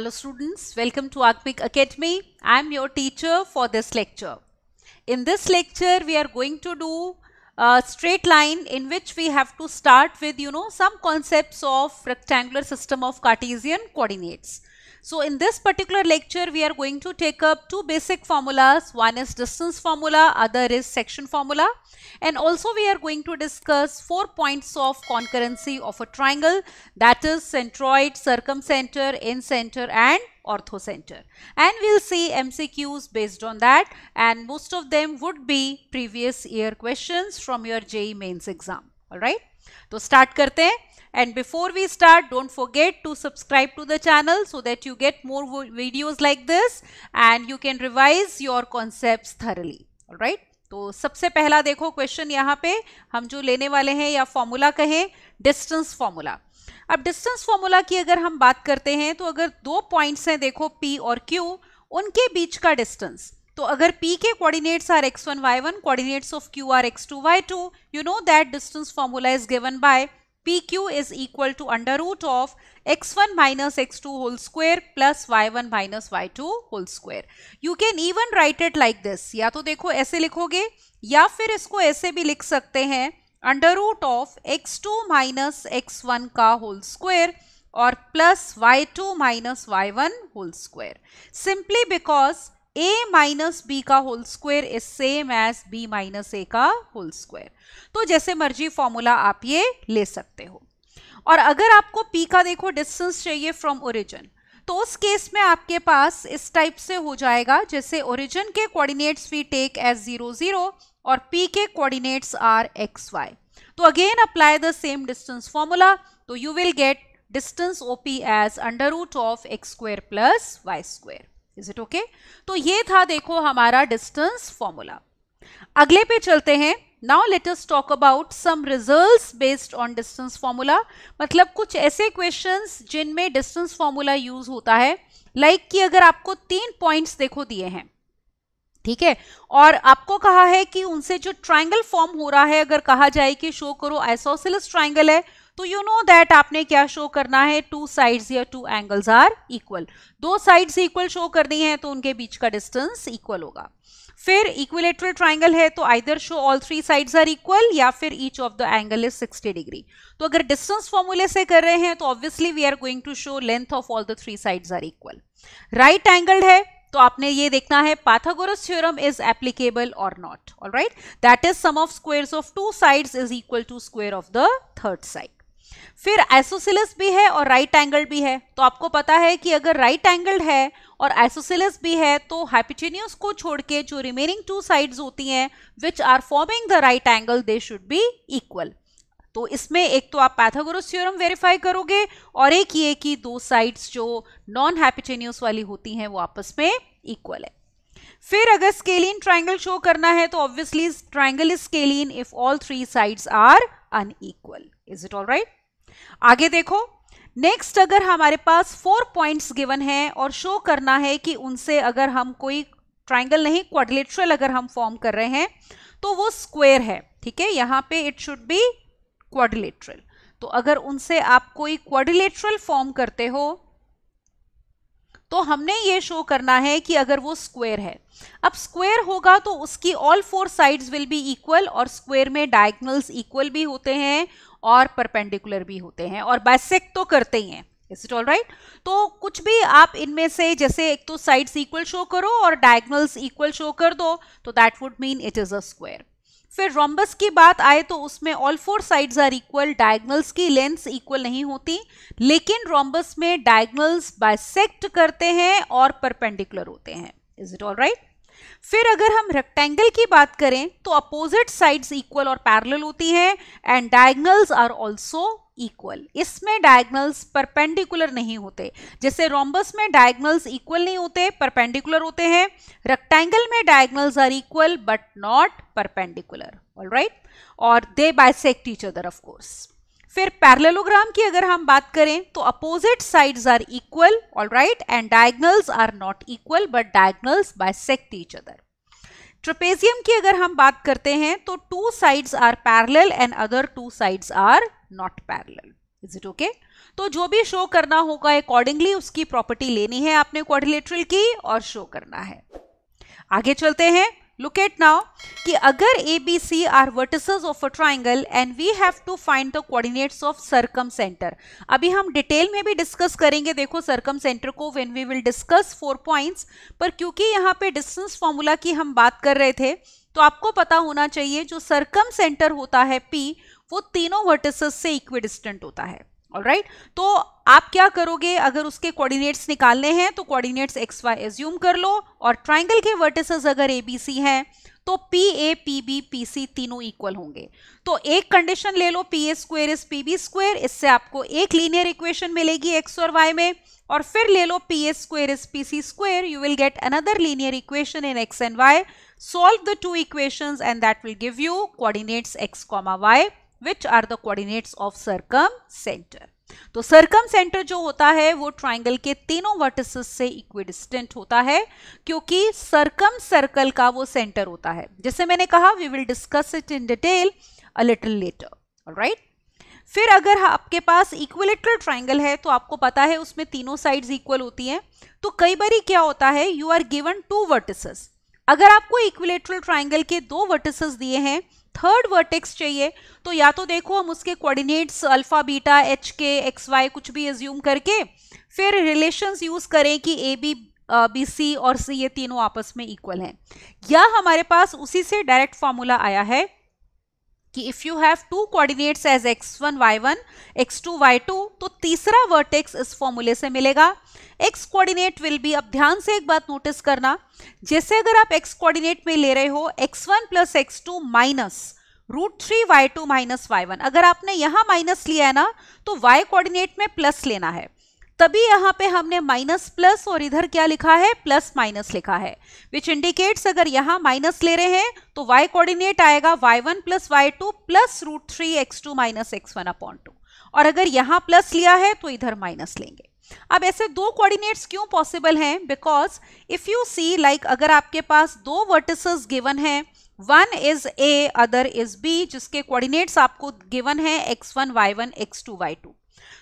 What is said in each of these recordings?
Hello students, welcome to Akpik Academy. I am your teacher for this lecture. In this lecture, we are going to do a straight line in which we have to start with, you know, some concepts of rectangular system of Cartesian coordinates. So in this particular lecture, we are going to take up two basic formulas. One is distance formula, other is section formula. And also we are going to discuss four points of concurrency of a triangle that is centroid, circumcenter, incenter and orthocenter. And we'll see MCQs based on that and most of them would be previous year questions from your JE mains exam. Alright. So start karte hain. And before we start, don't forget to subscribe to the channel so that you get more videos like this and you can revise your concepts thoroughly. all right तो सबसे पहला देखो question यहाँ पे हम जो लेने वाले हैं या फॉर्मूला कहें डिस्टेंस फॉर्मूला अब डिस्टेंस फॉर्मूला की अगर हम बात करते हैं तो अगर दो पॉइंट्स हैं देखो P और Q उनके बीच का डिस्टेंस तो अगर P के coordinates are x1 y1 coordinates of Q are x2 y2 you know that distance formula is given by PQ is equal to under root of x1 minus x2 whole square plus y1 minus y2 whole square. You can even write it like this. या तो देखो ऐसे लिखोगे या फिर इसको ऐसे भी लिख सकते हैं under root of x two minus x one का होल स्क्वायर और plus Y two minus Y one whole square simply because a minus b का whole square is same as b minus a का whole square तो जैसे मर्जी formula आप ये ले सकते हो और अगर आपको पी का देखो डिस्टेंस चाहिए फ्रॉम ओरिजिन तो उस केस में आपके पास इस टाइप से हो जाएगा जैसे ओरिजिन के coordinates we take as zero zero और पी के कोऑर्डिनेट्स आर एक्स वाई तो again apply the same distance formula तो you will get distance OP as under root of x square plus y square is it okay तो ये था देखो हमारा distance formula अगले पे चलते हैं now let us talk about some results based on distance formula मतलब कुछ ऐसे क्वेश्चन जिनमें डिस्टेंस फॉर्मूला यूज होता है लाइक like कि अगर आपको तीन पॉइंट्स देखो दिए हैं ठीक है और आपको कहा है कि उनसे जो ट्राइंगल फॉर्म हो रहा है अगर कहा जाए कि शो करो आइसोसिलस ट्राइंगल है तो यू नो दैट आपने क्या शो करना है टू साइड्स या टू एंगल्स आर इक्वल दो साइड्स इक्वल शो करनी है तो उनके बीच का डिस्टेंस इक्वल होगा फिर इक्विलेटरल ट्राइंगल है तो either show all three sides are equal या फिर each of the angle is 60 degree तो अगर डिस्टेंस फॉर्मूले से कर रहे हैं तो obviously we are going to show length of all the three sides are equal right angled है तो आपने ये देखना है पाथागोरस थ्योरम इज एप्लीकेबल और not right that is sum of squares of two sides is equal to square of the third side फिर isosceles भी है और राइट एंगल भी है तो आपको पता है कि अगर राइट एंगल्ड है और एसोसिलस भी है तो हाइपिटेनियस को छोड़ के जो रिमेनिंग टू साइड्स होती हैं which are forming the right angle they should be equal तो इसमें एक तो आप पैथागोरस थ्योरम वेरीफाई करोगे और एक ये कि दो साइड्स जो नॉन हैपिटेनियस वाली होती हैं वो आपस में इक्वल है फिर अगर स्केलिन ट्राइंगल शो करना है तो obviously triangle is scalene if all three sides are unequal is it all right आगे देखो नेक्स्ट अगर हमारे पास फोर पॉइंट्स गिवन है और शो करना है कि उनसे अगर हम कोई ट्राइंगल नहीं क्वाड्रिलेटरल अगर हम फॉर्म कर रहे हैं तो वो स्क्वेयर है ठीक है यहाँ पे इट शुड बी क्वाड्रिलेटरल तो अगर उनसे आप कोई क्वाड्रिलेटरल फॉर्म करते हो तो हमने ये शो करना है कि अगर वो स्क्वेयर है अब स्क्वेयर होगा तो उसकी all four sides will be equal और स्क्वेयर में डायगनल्स इक्वल भी होते हैं और परपेंडिकुलर भी होते हैं और बाइसेक तो करते ही हैं इज इट ऑल राइट तो कुछ भी आप इनमें से जैसे एक तो साइड्स इक्वल शो करो और डायगनल्स इक्वल शो कर दो तो that would mean it is a square फिर रोम्बस की बात आए तो उसमें all four sides are equal diagonals की लेंथ इक्वल नहीं होती लेकिन रोम्बस में डायगनल्स बाइसेक्ट करते हैं और परपेंडिकुलर होते हैं इज इट ऑल राइट फिर अगर हम रेक्टेंगल की बात करें तो अपोजिट साइड्स इक्वल और पैरेलल होती हैं and diagonals are also equal इसमें डायगनल्स परपेंडिकुलर नहीं होते जैसे रोम्बस में डायगनल्स इक्वल नहीं होते परपेंडिकुलर होते हैं रेक्टेंगल में diagonals are equal but not perpendicular all और दे बाइसेक्ट टीचर दर ऑफकोर्स फिर पैरलोग्राम की अगर हम बात करें तो opposite sides are equal all right and diagonals are not equal but diagonals sect each other trapezium की अगर हम बात करते हैं तो two sides are parallel and other two sides are not parallel is it okay तो जो भी शो करना होगा अकॉर्डिंगली उसकी प्रॉपर्टी लेनी है आपने क्वाड्रिलेटरल की और शो करना है आगे चलते हैं look at now कि अगर A B C are vertices of a triangle and we have to find the coordinates of circumcentre अभी हम डिटेल में भी डिस्कस करेंगे देखो सर्कम सेंटर को when we will discuss four point पर क्योंकि यहाँ पे डिस्टेंस फॉर्मूला की हम बात कर रहे थे तो आपको पता होना चाहिए जो सर्कम सेंटर होता है पी वो तीनों वर्टिसेस से इक्वी डिस्टेंट होता है राइट right? तो आप क्या करोगे अगर उसके कोऑर्डिनेट्स निकालने हैं तो कोऑर्डिनेट्स एक्स वाई एज्यूम कर लो और ट्राइंगल के वर्टिसेस अगर ए बी सी हैं तो P A P B P C तीनों इक्वल होंगे तो एक कंडीशन ले लो P A square is P B square इससे आपको एक लीनियर इक्वेशन मिलेगी एक्स और वाई में और फिर ले लो P A square is P C square you will get another linear equation in x and y solve the two equation and that will give you coordinates x comma y which are the coordinates of circumcentre तो circumcentre जो होता है वो triangle के तीनों vertices से equidistant होता है क्योंकि सर्कम सर्कल का वो सेंटर होता है जैसे मैंने कहा we will discuss it in detail a little later right फिर अगर आपके पास इक्विलेटरल ट्राइंगल है तो आपको पता है उसमें तीनों साइड्स इक्वल होती हैं तो कई बार क्या होता है you are given two vertices अगर आपको इक्विलेटरल ट्राइंगल के दो वर्टिसेस दिए हैं थर्ड वर्टेक्स चाहिए तो या तो देखो हम उसके coordinates alpha beta h k x y कुछ भी एज्यूम करके फिर रिलेशंस यूज करें कि ए बी बी सी और सी ये तीनों आपस में इक्वल हैं या हमारे पास उसी से डायरेक्ट फार्मूला आया है कि if you have two coordinates as x1 y1 x2 y2 तो तीसरा वर्टेक्स इस फॉर्मूले से मिलेगा x कोऑर्डिनेट विल बी अब ध्यान से एक बात नोटिस करना जैसे अगर आप x कोऑर्डिनेट में ले रहे हो x1 one plus x two minus root three y two minus Y one अगर आपने यहाँ माइनस लिया है ना तो y कोऑर्डिनेट में प्लस लेना है तभी यहाँ पे हमने माइनस प्लस और इधर क्या लिखा है प्लस माइनस लिखा है विच इंडिकेट्स अगर यहाँ माइनस ले रहे हैं तो y कोऑर्डिनेट आएगा y1 one plus Y two plus root three x two minus x one upon two और अगर यहाँ प्लस लिया है तो इधर माइनस लेंगे अब ऐसे दो कोऑर्डिनेट्स क्यों पॉसिबल हैं because if you see like अगर आपके पास दो वर्टिस गिवन है one is A other is B जिसके कोऑर्डिनेट्स आपको गिवन है x one Y one x two Y two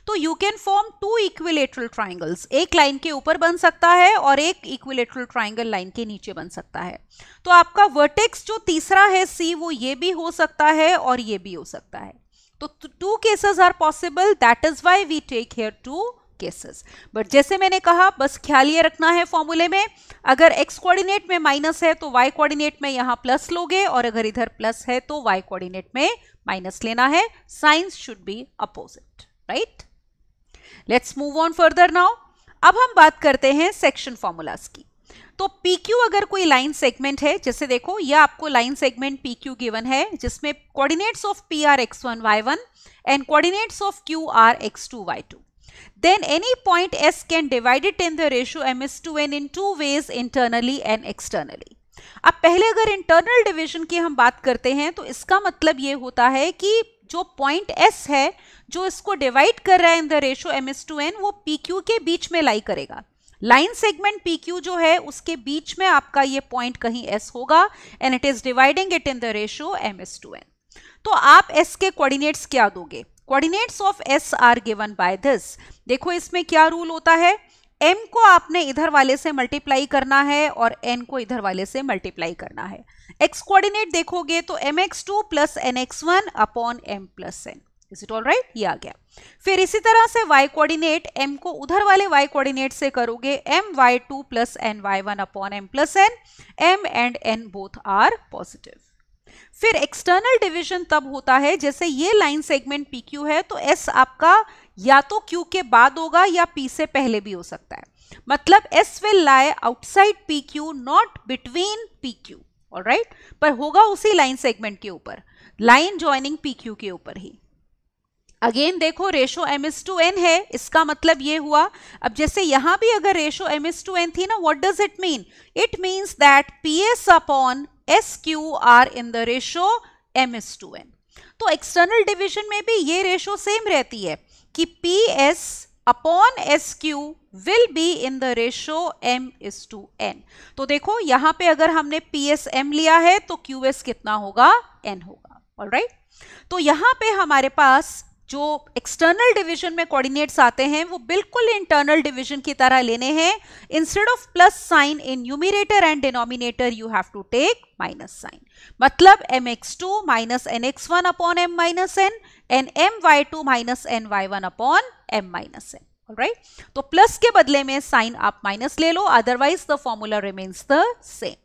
तो you can form two equilateral triangles एक लाइन के ऊपर बन सकता है और एक इक्विलेटरल ट्राइंगल लाइन के नीचे बन सकता है तो आपका वर्टेक्स जो तीसरा है सी वो ये भी हो सकता है और ये भी हो सकता है तो two cases are possible that is why we take here two cases but जैसे मैंने कहा बस ख्याल ये रखना है फॉर्मूले में अगर एक्स कोऑर्डिनेट में माइनस है तो वाई कोऑर्डिनेट में यहाँ प्लस लोगे और अगर इधर प्लस है तो वाई कोऑर्डिनेट में माइनस लेना है signs should be opposite right let's move on further now अब हम बात करते हैं सेक्शन फॉर्मूलाज की तो पी क्यू अगर कोई लाइन सेगमेंट है जैसे देखो यह आपको line segment P Q given है जिसमें coordinates of P are x one Y one and coordinates of Q are x two Y two then any point S can divided in the the m is to to in two ways internally and externally अब पहले अगर internal division की हम बात करते हैं तो इसका मतलब ये होता है कि जो पॉइंट एस है जो इसको डिवाइड कर रहा है in the ratio M is to n वो पी क्यू के बीच में लाई करेगा लाइन सेगमेंट पी क्यू जो है उसके बीच में आपका ये पॉइंट कहीं एस होगा and it is dividing it in the ratio M is to n तो आप एस के कोऑर्डिनेट्स क्या दोगे coordinates of S are given by this देखो इसमें क्या रूल होता है m को आपने इधर वाले से मल्टीप्लाई करना है और n को इधर वाले से मल्टीप्लाई करना है x कोऑर्डिनेट देखोगे तो m x two plus n x one upon m plus n is it all right ये आ गया फिर इसी तरह से y कोऑर्डिनेट m को उधर वाले y कोऑर्डिनेट से करोगे m Y two plus n Y one upon m plus n m and n both are positive फिर एक्सटर्नल डिवीजन तब होता है जैसे ये लाइन सेगमेंट पी क्यू है तो एस आपका या तो क्यू के बाद होगा या पी से पहले भी हो सकता है मतलब S will lie outside P Q not between P Q और राइट पर होगा उसी लाइन सेगमेंट के ऊपर लाइन ज्वाइनिंग पी क्यू के ऊपर ही अगेन देखो ratio M is to n है इसका मतलब ये हुआ अब जैसे यहां भी अगर ratio M is to n थी ना what does it mean it means that P S upon S Q are in the ratio M is to n तो एक्सटर्नल डिविजन में भी ये रेशो सेम रहती है कि P S upon S Q will be in the ratio m is to n तो देखो यहां पे अगर हमने पी एस एम लिया है तो क्यू एस कितना होगा एन होगा ऑल right? तो यहां पे हमारे पास जो एक्सटर्नल डिवीजन में कोऑर्डिनेट्स आते हैं वो बिल्कुल इंटरनल डिवीजन की तरह लेने हैं instead of plus sign in numerator and denominator you have to take minus sign मतलब M x two minus N x one upon M minus N and M Y two minus N Y one upon M minus N right तो plus के बदले में sign आप minus ले लो otherwise the formula remains the same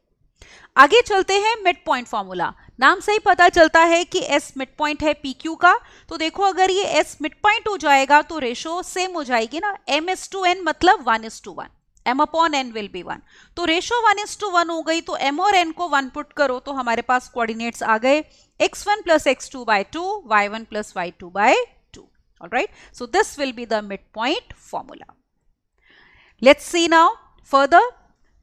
आगे चलते हैं मिड पॉइंट फॉर्मूला नाम से ही पता चलता है कि S मिड पॉइंट है पी क्यू का तो देखो अगर ये S मिड पॉइंट हो जाएगा तो रेशो सेम हो जाएगी ना एम एस टू एन मतलब one is to one M upon N will be one तो ratio one is to one हो गई तो एम और एन को वन पुट करो तो हमारे पास कोऑर्डिनेट्स आ गए X one plus x two by two Y one plus Y two by two all right so this will be the mid point formula let's see now further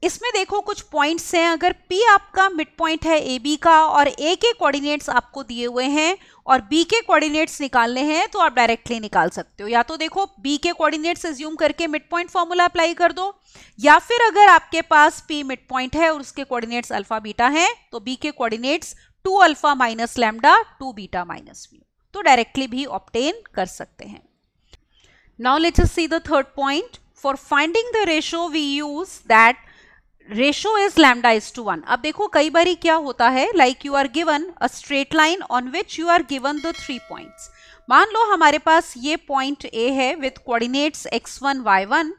इसमें देखो कुछ points हैं अगर P आपका mid point है ए B का और A के कोऑर्डिनेट्स आपको दिए हुए हैं और B के कोऑर्डिनेट्स निकालने हैं तो आप डायरेक्टली निकाल सकते हो या तो देखो B के कोऑर्डिनेट्स एज्यूम करके मिड पॉइंट फॉर्मूला अप्लाई कर दो या फिर अगर आपके पास P मिड पॉइंट है और उसके कोऑर्डिनेट्स अल्फा बीटा हैं तो बी के coordinates two alpha minus lambda two beta minus mu तो डायरेक्टली भी ऑप्टेन कर सकते हैं now let's see the third point for finding the ratio we use that ratio is lambda is to one अब देखो कई बार क्या होता है like you are given a straight line on which you are given the three points मान लो हमारे पास ये पॉइंट ए है with coordinates X one Y one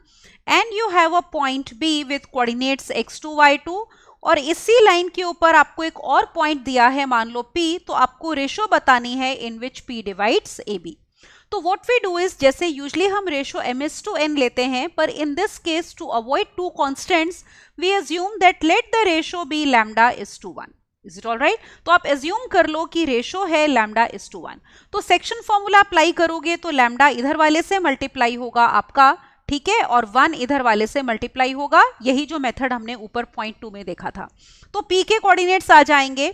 and you have a point B with coordinates X two Y two और इसी line के ऊपर आपको एक और पॉइंट दिया है मान लो पी तो आपको रेशो बतानी है in which P divides A B तो व्हाट वी डू इज जैसे यूजली हम ratio M is to N लेते हैं पर in this case to avoid two constants we assume that let the ratio be lambda is to one is it all right तो आप assume कर लो कि रेशो है लैमडा इज टू वन तो सेक्शन फॉर्मूला अप्लाई करोगे तो lambda इधर वाले से मल्टीप्लाई होगा आपका ठीक है और वन इधर वाले से मल्टीप्लाई होगा यही जो मेथड हमने ऊपर पॉइंट टू में देखा था तो पी के कोऑर्डिनेट्स आ जाएंगे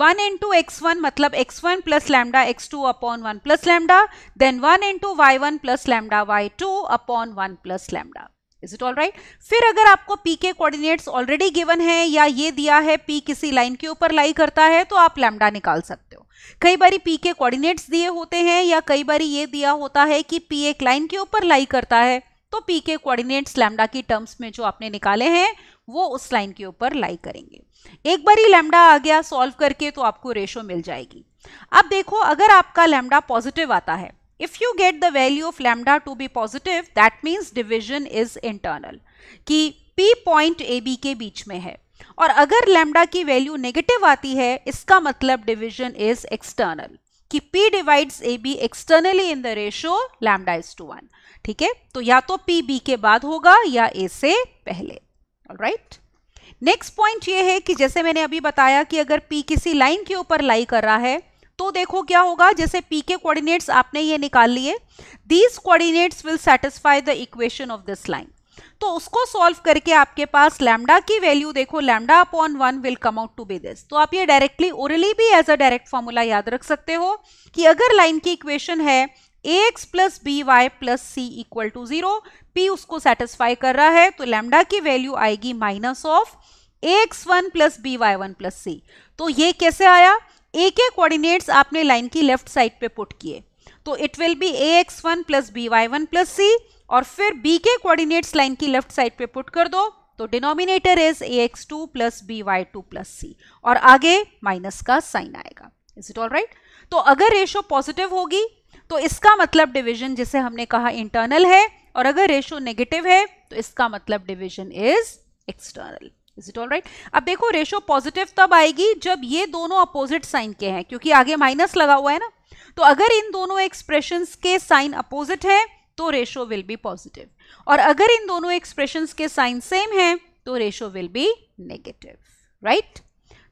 वन इंटू एक्स वन मतलब X one plus lambda X two upon one plus lambda then one into Y one plus lambda Y two upon one plus lambda is it all right फिर अगर आपको P के coordinates already given है या ये दिया है P किसी लाइन के ऊपर लाई करता है तो आप लैमडा निकाल सकते हो कई बारी पी के कोऑर्डिनेट्स दिए होते हैं या कई बारी ये दिया होता है कि पी एक लाइन के ऊपर लाई करता है तो पी के कोऑर्डिनेट्स लैमडा की टर्म्स में जो आपने निकाले हैं वो उस लाइन के ऊपर लाई करेंगे एक बार ही लैमडा आ गया सॉल्व करके तो आपको रेशो मिल जाएगी अब देखो अगर आपका लैमडा पॉजिटिव आता है if you get the value of lambda to be positive that means division is internal कि पी पॉइंट ए बी के बीच में है और अगर लेमडा की वैल्यू नेगेटिव आती है इसका मतलब डिविजन इज एक्सटर्नल कि p divides A B externally in the ratio lambda is to one ठीक है तो या तो p b के बाद होगा या a से पहले राइट नेक्स्ट पॉइंट ये है कि जैसे मैंने अभी बताया कि अगर पी किसी लाइन के ऊपर लाई कर रहा है तो देखो क्या होगा जैसे पी के कोऑर्डिनेट्स आपने ये निकाल लिए these coordinates will satisfy the equation of this line तो उसको सॉल्व करके आपके पास लैमडा की वैल्यू देखो lambda upon one will come out to be this तो आप ये डायरेक्टली ओरली भी एज अ डायरेक्ट फॉर्मूला याद रख सकते हो कि अगर लाइन की इक्वेशन है X plus B Y plus C equal to zero P उसको सेटिस्फाई कर रहा है तो लेमडा की वैल्यू आएगी minus of X one plus B Y one plus सी तो ये कैसे आया ए के कोऑर्डिनेट्स आपने लाइन की लेफ्ट साइड पे पुट किए तो it will be A x one plus B Y one plus C और फिर बी के कोऑर्डिनेट्स लाइन की लेफ्ट साइड पे पुट कर दो तो denominator is A X two plus B Y two plus C और आगे माइनस का साइन आएगा इज इट ऑल राइट तो अगर रेशो पॉजिटिव होगी तो इसका मतलब डिविजन जिसे हमने कहा इंटरनल है और अगर रेशो नेगेटिव है तो इसका मतलब division is external is it all right अब देखो रेशो पॉजिटिव तब आएगी जब ये दोनों अपोजिट साइन के हैं क्योंकि आगे माइनस लगा हुआ है ना तो अगर इन दोनों एक्सप्रेशन के साइन अपोजिट है तो रेशो विल बी पॉजिटिव और अगर इन दोनों एक्सप्रेशन के साइन सेम है तो ratio will be negative right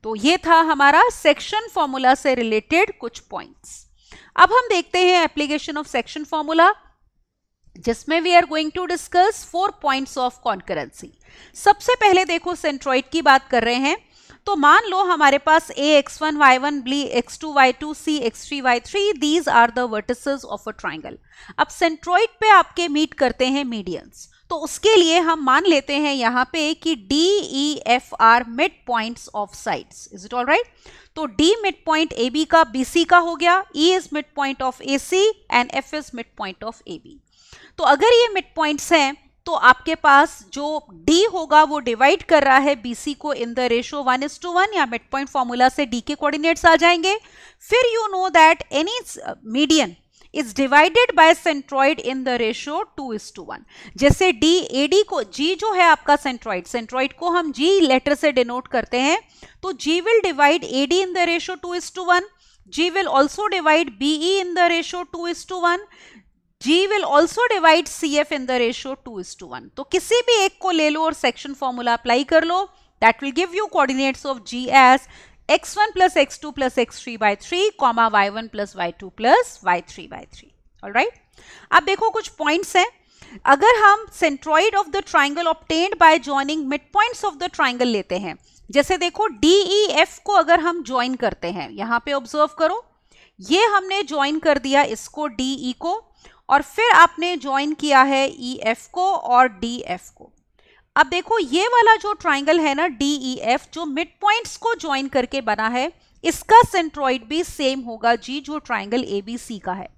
तो ये था हमारा सेक्शन फॉर्मूला से रिलेटेड कुछ पॉइंट्स अब हम देखते हैं एप्लीकेशन ऑफ सेक्शन फॉर्मूला जिसमें we are going to discuss four points of concurrency सबसे पहले देखो सेंट्रॉइड की बात कर रहे हैं तो मान लो हमारे पास A x one Y one B x two Y two C x three Y three these are the of a triangle अब सेंट्रॉइड पे आपके मीट करते हैं मीडियंस तो उसके लिए हम मान लेते हैं यहां पे कि D E F are mid point of sides is it all right तो D mid point A B का बी सी का हो गया E is mid point of A C and F is mid point of A B तो अगर ये mid points हैं तो आपके पास जो डी होगा वो डिवाइड कर रहा है बीसी को in the ratio one is to one या मिड पॉइंट फॉर्मूला से डी के कोऑर्डिनेट्स आ जाएंगे फिर you know that any median is divided by centroid in the ratio two is to one जैसे डी ए डी को G जो है आपका सेंट्रॉइड सेंट्रॉइड को हम जी लेटर से डिनोट करते हैं तो G will divide A D in the ratio two is to one G will also divide B E in the ratio two is to one G will also divide CF e in the ratio two is to one तो किसी भी एक को ले लो और section formula apply कर लो that will give you coordinates of g as X one plus x two plus x three by three comma Y one plus Y two plus Y three by three all right अब देखो कुछ points हैं अगर हम centroid of the triangle obtained by joining mid points of the triangle लेते हैं जैसे देखो डी ई एफ को अगर हम ज्वाइन करते हैं यहाँ पे ऑब्जर्व करो ये हमने ज्वाइन कर दिया इसको डी ई e को और फिर आपने ज्वाइन किया है ई e एफ को और डी एफ को अब देखो ये वाला जो ट्राइंगल है ना डी ई एफ जो मिड पॉइंट्स को ज्वाइन करके बना है इसका सेंट्रॉइड भी सेम होगा जी जो ट्राइंगल ए बी सी का है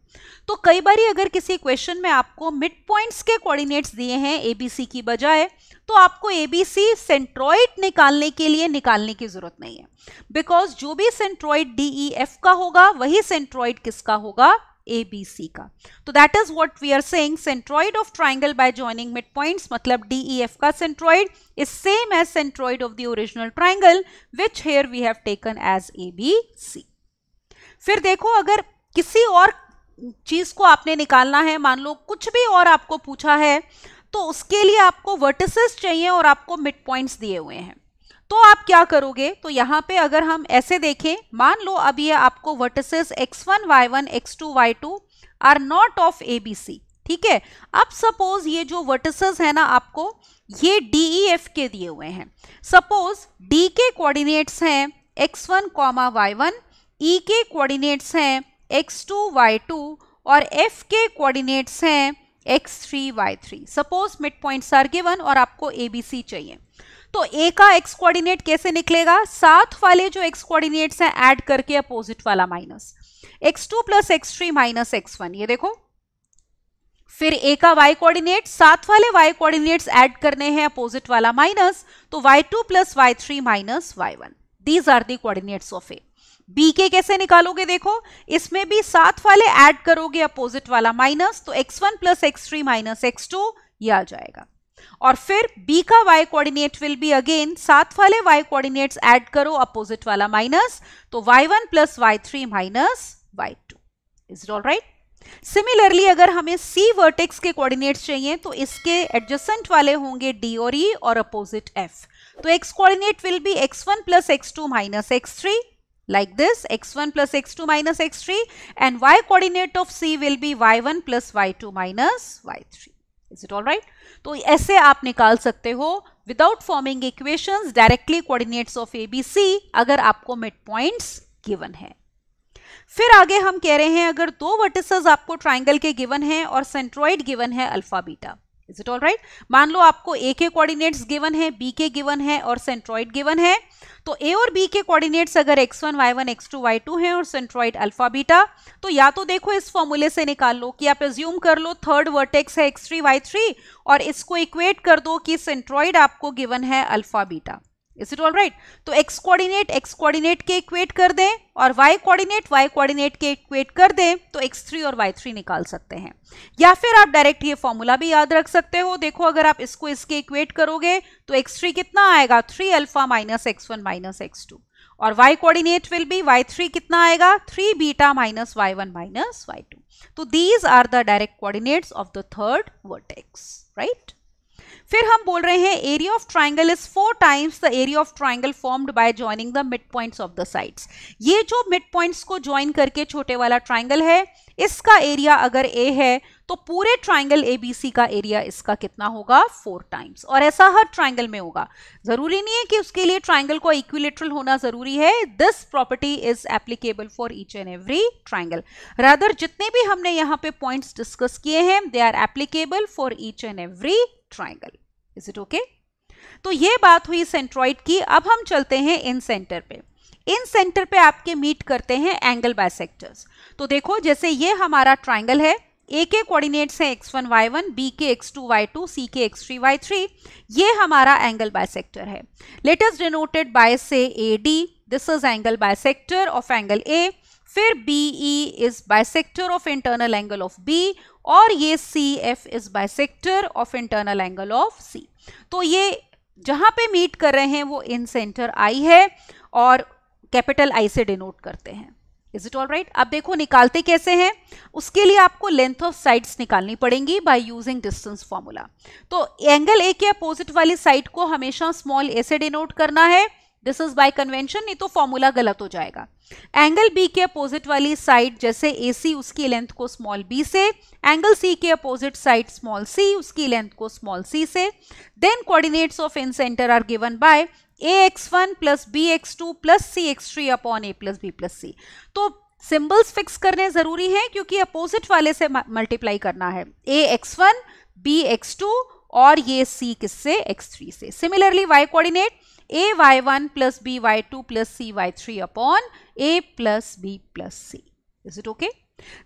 तो कई बार अगर किसी क्वेश्चन में आपको मिड पॉइंट्स के कोऑर्डिनेट्स दिए हैं ए बी सी की बजाय तो आपको ए बी सी सेंट्रॉइड निकालने के लिए निकालने की ज़रूरत नहीं है बिकॉज जो भी सेंट्रॉइड डी ई एफ का होगा वही सेंट्रॉइड किसका होगा ए बी सी का तो that is what we are saying centroid of triangle by joining mid point मतलब डी ई एफ का centroid is same as centroid of the original triangle which here we have taken as A B C फिर देखो अगर किसी और चीज़ को आपने निकालना है मान लो कुछ भी और आपको पूछा है तो उसके लिए आपको वर्टिसेस चाहिए और आपको मिड पॉइंट्स दिए हुए हैं तो आप क्या करोगे तो यहाँ पे अगर हम ऐसे देखें मान लो अब ये आपको vertices x1 y1 x2 y2 are not of A B C ठीक है अब सपोज ये जो वर्टिसेस है ना आपको ये डी ई एफ के दिए हुए हैं सपोज डी के कोऑर्डिनेट्स हैं x one comma Y one E के कोऑर्डिनेट्स हैं एक्स टू वाई टू और एफ के कोऑर्डिनेट्स हैं X three Y three suppose mid points are given और आपको ए बी सी चाहिए तो ए का एक्स कोऑर्डिनेट कैसे निकलेगा साथ वाले जो एक्स कोऑर्डिनेट्स हैं ऐड करके अपोजिट वाला minus x two plus x three minus x one ये देखो फिर ए का वाई कोऑर्डिनेट साथ वाले वाई कोऑर्डिनेट्स ऐड करने हैं अपोजिट वाला माइनस तो Y two plus Y three minus Y one these are the coordinates of A B के कैसे निकालोगे देखो इसमें भी साथ वाले ऐड करोगे अपोजिट वाला माइनस तो X one plus x three minus x two ये आ जाएगा और फिर B का y coordinate will be again साथ वाले y कोऑर्डिनेट्स ऐड करो अपोजिट वाला माइनस तो y1 one plus Y three minus Y two is all right similarly अगर हमें C वर्टेक्स के कोऑर्डिनेट्स चाहिए तो इसके एडजस्टेंट वाले होंगे D और E और अपोजिट F तो x coordinate will be x1 one plus x two minus X three like this X two minus X three and Y coordinate of C will be Y one plus Y two minus Y three is it all right तो ऐसे आप निकाल सकते हो without forming equation directly coordinates of A B C अगर आपको mid point given है फिर आगे हम कह रहे हैं अगर दो वर्टिसेस आपको ट्राइंगल के गिवन हैं और सेंट्रॉइड गिवन है alpha beta is it all right मान लो आपको ए के कोऑर्डिनेट्स गिवन है बी के गिवन है और सेंट्रॉइड गिवन है तो ए और बी के कोऑर्डिनेट्स अगर X one Y one x two Y two है और सेंट्रॉइड अल्फा बीटा तो या तो देखो इस फॉर्मूले से निकाल लो कि आप एज्यूम कर लो थर्ड वर्टेक्स है एक्स थ्री वाई थ्री और इसको इक्वेट कर दो कि सेंट्रॉइड आपको गिवन है alpha beta is it all right तो एक्स कोऑर्डिनेट एक्स कोऑर्डिनेट के इक्वेट कर दें और वाई कोऑर्डिनेट वाई कोऑर्डिनेट के इक्वेट कर दें तो एक्स थ्री और वाई थ्री निकाल सकते हैं या फिर आप डायरेक्ट ये फॉर्मूला भी याद रख सकते हो देखो अगर आप इसको इसके इक्वेट करोगे तो एक्स थ्री कितना आएगा three alpha minus x one minus x two और y coordinate will be y3 कितना आएगा 3 beta minus Y one minus Y two तो these are the direct coordinates of the third vertex right फिर हम बोल रहे हैं area of triangle is four times the area of triangle formed by joining the mid points of the sides ये जो mid points को join करके छोटे वाला ट्राइंगल है इसका एरिया अगर ए है तो पूरे ट्राइंगल सी का एरिया इसका कितना होगा फोर टाइम्स और ऐसा हर ट्राइंगल में होगा जरूरी नहीं है कि उसके लिए ट्राइंगल को इक्विलेटरल होना जरूरी है this property is applicable for each and every triangle rather जितने भी हमने यहाँ पे पॉइंट्स डिस्कस किए हैं they are applicable for each and every triangle is it okay तो ये बात हुई सेंट्रॉइड की अब हम चलते हैं इन सेंटर पे इन सेंटर पे आपके मीट करते हैं एंगल बायसेक्टर्स तो देखो जैसे ये हमारा ट्राइंगल है ए के कोऑर्डिनेट्स हैं x one Y one B के x two Y two C के एक्स थ्री वाई थ्री ये हमारा एंगल बायसेक्टर है latest denoted by say A D this is angle bisector of angle A फिर B E is bisector of internal angle of B और ये C F is bisector of internal angle of C तो ये जहाँ पे meet कर रहे हैं वो इन सेंटर आई है और कैपिटल आई से डिनोट करते हैं इज इट ऑल राइट अब देखो निकालते कैसे हैं उसके लिए आपको लेंथ ऑफ साइड्स निकालनी पड़ेंगी बाय यूजिंग डिस्टेंस फॉर्मूला तो एंगल ए के अपोजिट वाली साइड को हमेशा स्मॉल ए से डिनोट करना है दिस इज बाय कन्वेंशन नहीं तो फॉर्मूला गलत हो जाएगा एंगल बी के अपोजिट वाली साइड जैसे ए सी उसकी लेंथ को स्मॉल बी से एंगल सी के अपोजिट साइड स्मॉल सी उसकी लेंथ को स्मॉल सी से then coordinates of incentre are given by a x one plus b x two plus c x three upon a plus b plus सी तो symbols fix करने ज़रूरी हैं क्योंकि opposite वाले से मल्टीप्लाई करना है a x one B x two और ये सी किससे x3 से similarly y coordinate a y one plus B Y two plus c y three upon a plus b plus c is it okay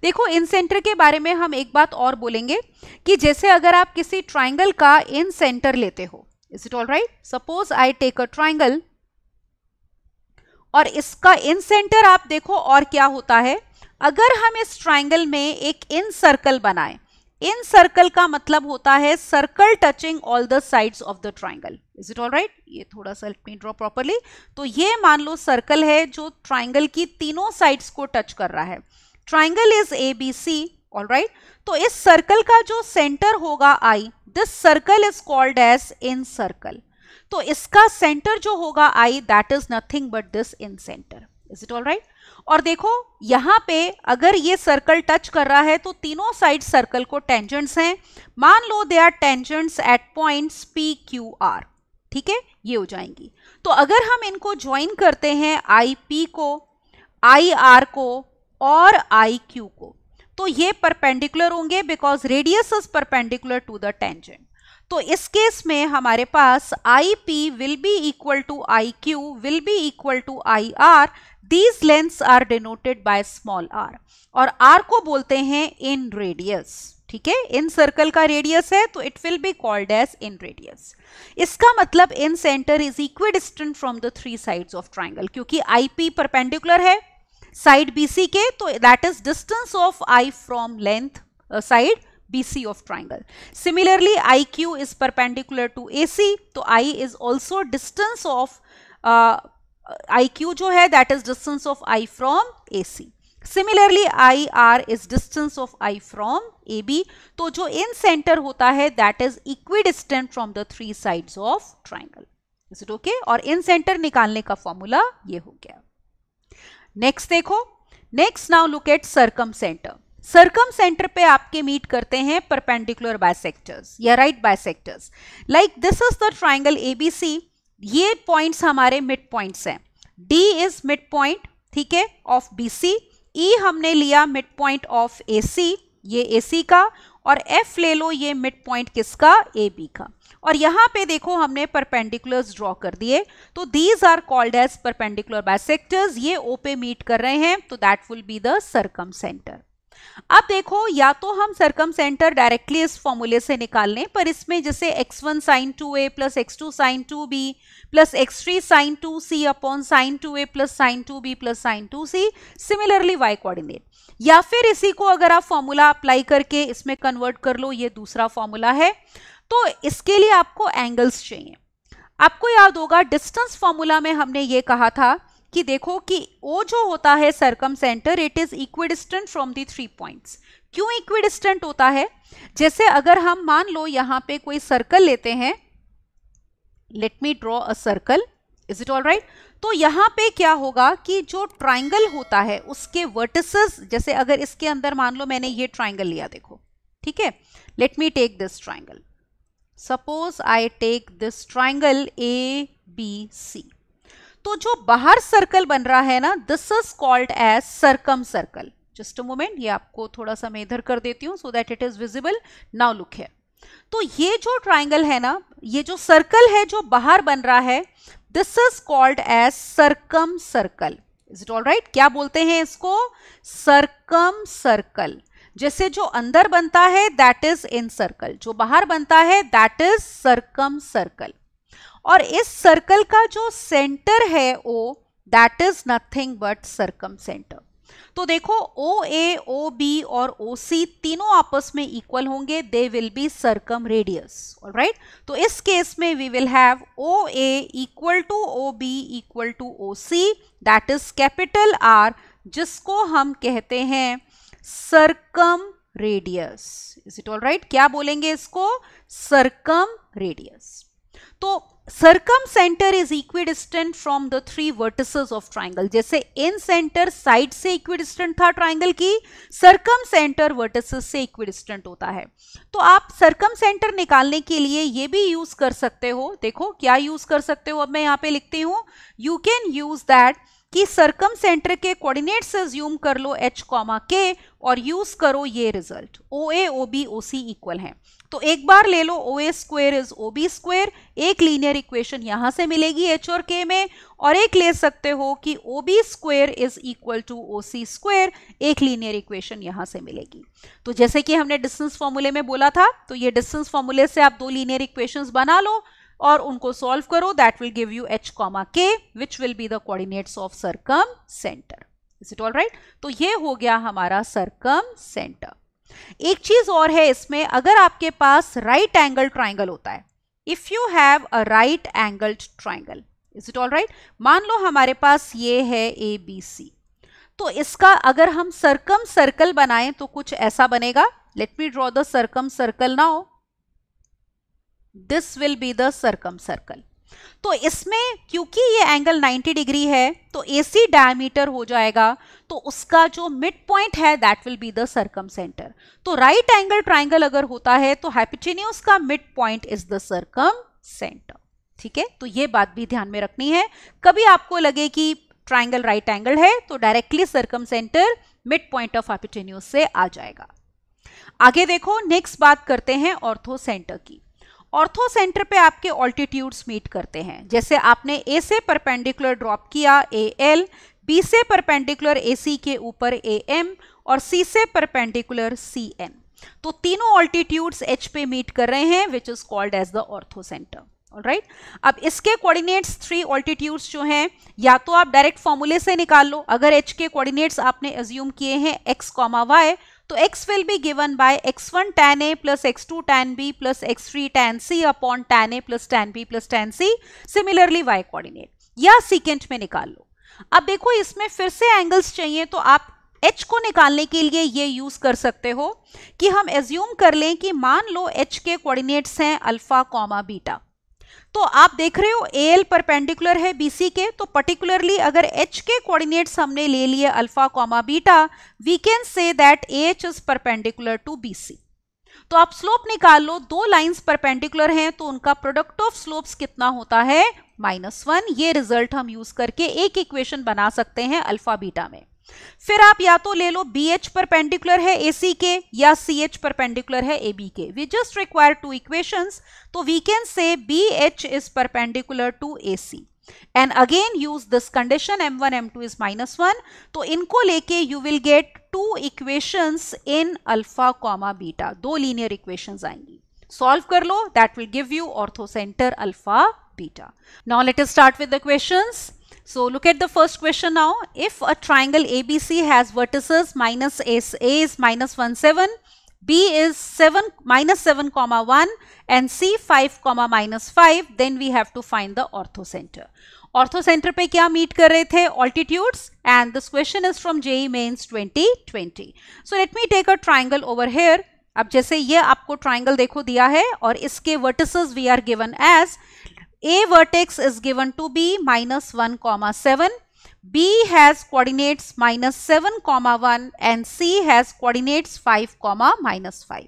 देखो इन centre के बारे में हम एक बात और बोलेंगे कि जैसे अगर आप किसी ट्राइंगल का इन सेंटर लेते हो is it all right suppose I take a triangle और इसका इन सेंटर आप देखो और क्या होता है अगर हम इस ट्राइंगल में एक इन सर्कल बनाएं इन सर्कल का मतलब होता है circle touching all the sides of the triangle is it all right ये थोड़ा सा मी ड्रॉ प्रॉपरली तो ये मान लो सर्कल है जो ट्राइंगल की तीनों साइड्स को टच कर रहा है triangle is A B C all right तो इस सर्कल का जो सेंटर होगा I this circle is called as incircle तो इसका सेंटर जो होगा I that is nothing but this incentre is it all right और देखो यहाँ पे अगर ये सर्कल टच कर रहा है तो तीनों साइड सर्कल को टेंजेंट्स हैं मान लो they are tangents at points P Q R ठीक है ये हो जाएंगी तो अगर हम इनको ज्वाइन करते हैं आई पी को आई आर को और आई क्यू को तो ये परपेंडिकुलर होंगे because radius is perpendicular to the tangent तो इस केस में हमारे पास I P will be equal to I Q will be equal to I R these lengths are denoted by small r और आर को बोलते हैं इन रेडियस ठीक है इन सर्कल का रेडियस है तो it will be called as inradius इसका मतलब incentre is equidistant from the three sides of triangle क्योंकि आई पी परपेंडिकुलर है साइड बी सी के तो that is distance of I from length side B C of triangle similarly I Q is perpendicular to A C तो I is also distance of I Q जो है that is distance of I from A C similarly I R is distance of I from A B तो जो incentre होता है that is equidistant from the three side of triangle is it okay और इन centre निकालने का formula ये हो गया नेक्स्ट देखो next now look at circumcentre circumcentre पे आपके मीट करते हैं परपेंडिकुलर बायसेक्टर्स या right bisectors like this is the triangle A B C ये पॉइंट्स हमारे मिड पॉइंट्स हैं डी इज मिड पॉइंट ठीक है ऑफ बी सी ई हमने लिया mid point of A C ये ए सी का और एफ ले लो ये मिड पॉइंट किसका ए बी का और यहाँ पे देखो हमने परपेंडिकुलर्स ड्रॉ कर दिए तो these are called as perpendicular bisectors ये ओ पे मीट कर रहे हैं तो that will be the circumcentre अब देखो या तो हम सरकम सेंटर डायरेक्टली इस फॉर्मूले से निकाल लें पर इसमें जैसे x one sine two A plus x two sine two B plus x three sine two C upon sine two A plus sine two B plus sine two C similarly y coordinate या फिर इसी को अगर आप formula apply करके इसमें convert कर लो ये दूसरा फॉर्मूला है तो इसके लिए आपको एंगल्स चाहिए आपको याद होगा डिस्टेंस फॉर्मूला में हमने ये कहा था कि देखो कि ओ जो होता है circumcentre it is equidistant from the three points क्यों इक्विडिस्टेंट होता है जैसे अगर हम मान लो यहाँ पे कोई सर्कल लेते हैं let me draw a circle is it all right तो यहाँ पे क्या होगा कि जो ट्राइंगल होता है उसके वर्टिसेस जैसे अगर इसके अंदर मान लो मैंने ये ट्राइंगल लिया देखो ठीक है let me take this triangle suppose I take this triangle A B C तो जो बाहर सर्कल बन रहा है ना this is called as circumcircle just a moment ये आपको थोड़ा सा मैं इधर कर देती हूँ so that it is visible now look है तो ये जो ट्राइंगल है ना ये जो सर्कल है जो बाहर बन रहा है this is called as circumcircle is it all right क्या बोलते हैं इसको सर्कम सर्कल जैसे जो अंदर बनता है दैट इज इन सर्कल जो बाहर बनता है दैट इज सर्कम सर्कल और इस सर्कल का जो सेंटर है O that is nothing but circumcentre तो देखो ओ ए ओ बी और ओ सी तीनों आपस में इक्वल होंगे they will be circumradius right तो इस केस में we will have O A equal to O B equal to O C that is capital R जिसको हम कहते हैं circumradius is it all right क्या बोलेंगे इसको सर्कम रेडियस तो centre is equidistant from the three vertices of triangle जैसे incentre side से इक्विडिस्टेंट था ट्राइंगल की सर्कम सेंटर वर्टिसेस से इक्विडिस्टेंट होता है तो आप सर्कम सेंटर निकालने के लिए ये भी यूज कर सकते हो देखो क्या यूज कर सकते हो अब मैं यहाँ पे लिखती हूँ यू कैन यूज दैट कि सर्कम सेंटर के कोऑर्डिनेट्स अज्यूम कर लो एच कॉमा के और यूज करो ये result O A O B O C equal है तो एक बार ले लो O A square is O B square एक लीनियर इक्वेशन यहाँ से मिलेगी एच और के में और एक ले सकते हो कि O B square is equal to O C square एक लीनियर इक्वेशन यहाँ से मिलेगी तो जैसे कि हमने डिस्टेंस फॉर्मूले में बोला था तो ये डिस्टेंस फॉर्मूले से आप दो लीनियर इक्वेशन बना लो और उनको सॉल्व करो that will give you h comma k which will be the coordinates of circumcentre is it all right तो ये हो गया हमारा सरकम सेंटर एक चीज और है इसमें अगर आपके पास राइट एंगल ट्राइंगल होता है if you have a right angled triangle is it all right मान लो हमारे पास ये है ए बी सी तो इसका अगर हम सर्कम सर्कल बनाएं तो कुछ ऐसा बनेगा let me draw the circumcircle now this will be the circumcircle तो इसमें क्योंकि ये एंगल 90 डिग्री है तो एसी डायमीटर हो जाएगा तो उसका जो मिड पॉइंट है that will be the circumcentre तो राइट एंगल ट्राइंगल अगर होता है तो हैपिटेन्यूस का mid point is the circumcentre ठीक है तो ये बात भी ध्यान में रखनी है कभी आपको लगे कि ट्राइंगल राइट एंगल है तो directly circumcentre mid point of hypotenuse से आ जाएगा आगे देखो नेक्स्ट बात करते हैं ऑर्थो सेंटर की ऑर्थो सेंटर पे आपके ऑल्टीट्यूड्स मीट करते हैं जैसे आपने ए से परपेंडिकुलर ड्रॉप किया ए एल बी से परपेंडिकुलर ए सी के ऊपर ए एम और सी से परपेंडिकुलर सी एम तो तीनों ऑल्टीट्यूड्स एच पे मीट कर रहे हैं which is called as the orthocentre right अब इसके कोऑर्डिनेट्स थ्री ऑल्टीट्यूड्स जो हैं या तो आप डायरेक्ट फॉर्मूले से निकाल लो अगर एच के कोऑर्डिनेट्स आपने एज्यूम किए हैं एक्स कॉमा वाई तो x will be given by x1 tan a two tan B plus x three tan C upon tan A plus tan B plus tan C similarly y coordinate या second में निकाल लो अब देखो इसमें फिर से angles चाहिए तो आप h को निकालने के लिए ये यूज कर सकते हो कि हम एज्यूम कर लें कि मान लो h के कोऑर्डिनेट्स हैं अल्फा कॉमा बीटा तो आप देख रहे हो ए एल परपेंडिकुलर है बी सी के तो पर्टिकुलरली अगर एच के कोऑर्डिनेट्स हमने ले लिए alpha comma beta we can say that A H is perpendicular to B C तो आप स्लोप निकाल लो दो लाइंस परपेंडिकुलर हैं तो उनका प्रोडक्ट ऑफ स्लोप्स कितना होता है माइनस वन ये रिजल्ट हम यूज करके एक इक्वेशन बना सकते हैं अल्फा बीटा में फिर आप या तो ले लो बी एच पर पेंडिकुलर है ए सी के या सी एच पर पेंडिकुलर है ए बी के we just require two equation तो we can say B H is perpendicular to A C and again use this condition M one M two is minus one तो इनको लेके you will get two equation in alpha comma beta दो linear equation आएंगी solve कर लो that will give you orthocentre alpha beta now let start with the question So look at the first question now. If a triangle ABC has vertices minus S, A is minus 1, 7, B is 7 minus 7 comma 1 and C 5 comma minus 5 then we have to find the orthocenter. Orthocenter pe kya meet kar rahe the altitudes and this question is from JE mains 2020. So let me take a triangle over here. अब जैसे ये आपको triangle देखो दिया है और इसके vertices we are given as A vertex is given to B minus 1 comma 7. B has coordinates minus 7 comma 1 and C has coordinates 5 comma minus 5.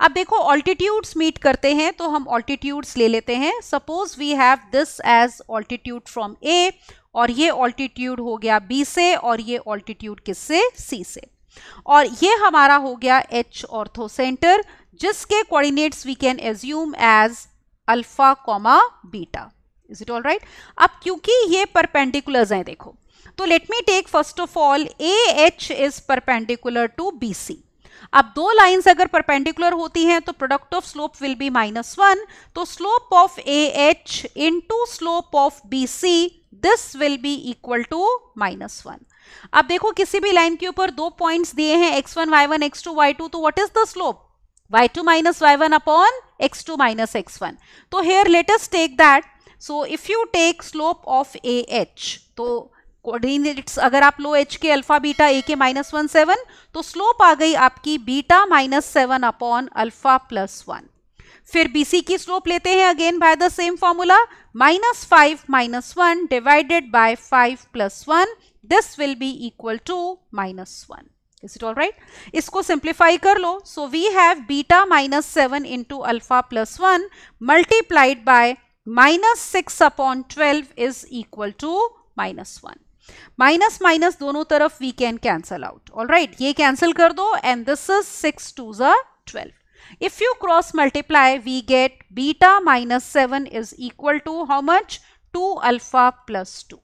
अब देखो ऑल्टीट्यूड्स मीट करते हैं तो हम ऑल्टीट्यूड्स ले लेते हैं suppose we have this as altitude from A और ये ऑल्टीट्यूड हो गया बी से और ये ऑल्टीट्यूड किससे सी से और ये हमारा हो गया एच ऑर्थो सेंटर जिसके coordinates we can assume as alpha comma beta is it all right अब क्योंकि ये परपेंडिकुलर्स हैं देखो तो let me take first of all A H is perpendicular to B C अब दो लाइंस अगर परपेंडिकुलर होती हैं तो product of slope will be minus one तो slope of A H to slope of B C this will be equal to minus one अब देखो किसी भी लाइन के ऊपर दो पॉइंट्स दिए हैं x one Y one x two Y two तो what is the slope y two minus Y one upon x2 minus x1. So here let us take that. So if you take slope of AH, तो coordinates अगर आप लो H के alpha beta A के minus one seven तो slope आ गई आपकी beta minus seven upon alpha plus one फिर बीसी की स्लोप लेते हैं again by the same formula minus five minus one divided by five plus one this will be equal to minus one is it all right इसको simplify कर लो so we have beta minus seven into alpha plus one multiplied by minus six upon twelve is equal to minus one minus minus दोनों तरफ we can cancel out all right ये cancel कर दो and this is six to ज twelve if you cross multiply we get beta minus seven is equal to how much two alpha plus two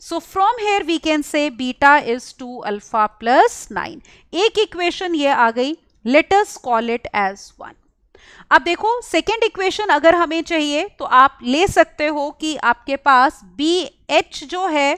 So from here we can say beta is 2 alpha plus 9. एक equation ये आ गई let us call it as 1. अब देखो second equation अगर हमें चाहिए तो आप ले सकते हो कि आपके पास बी एच जो है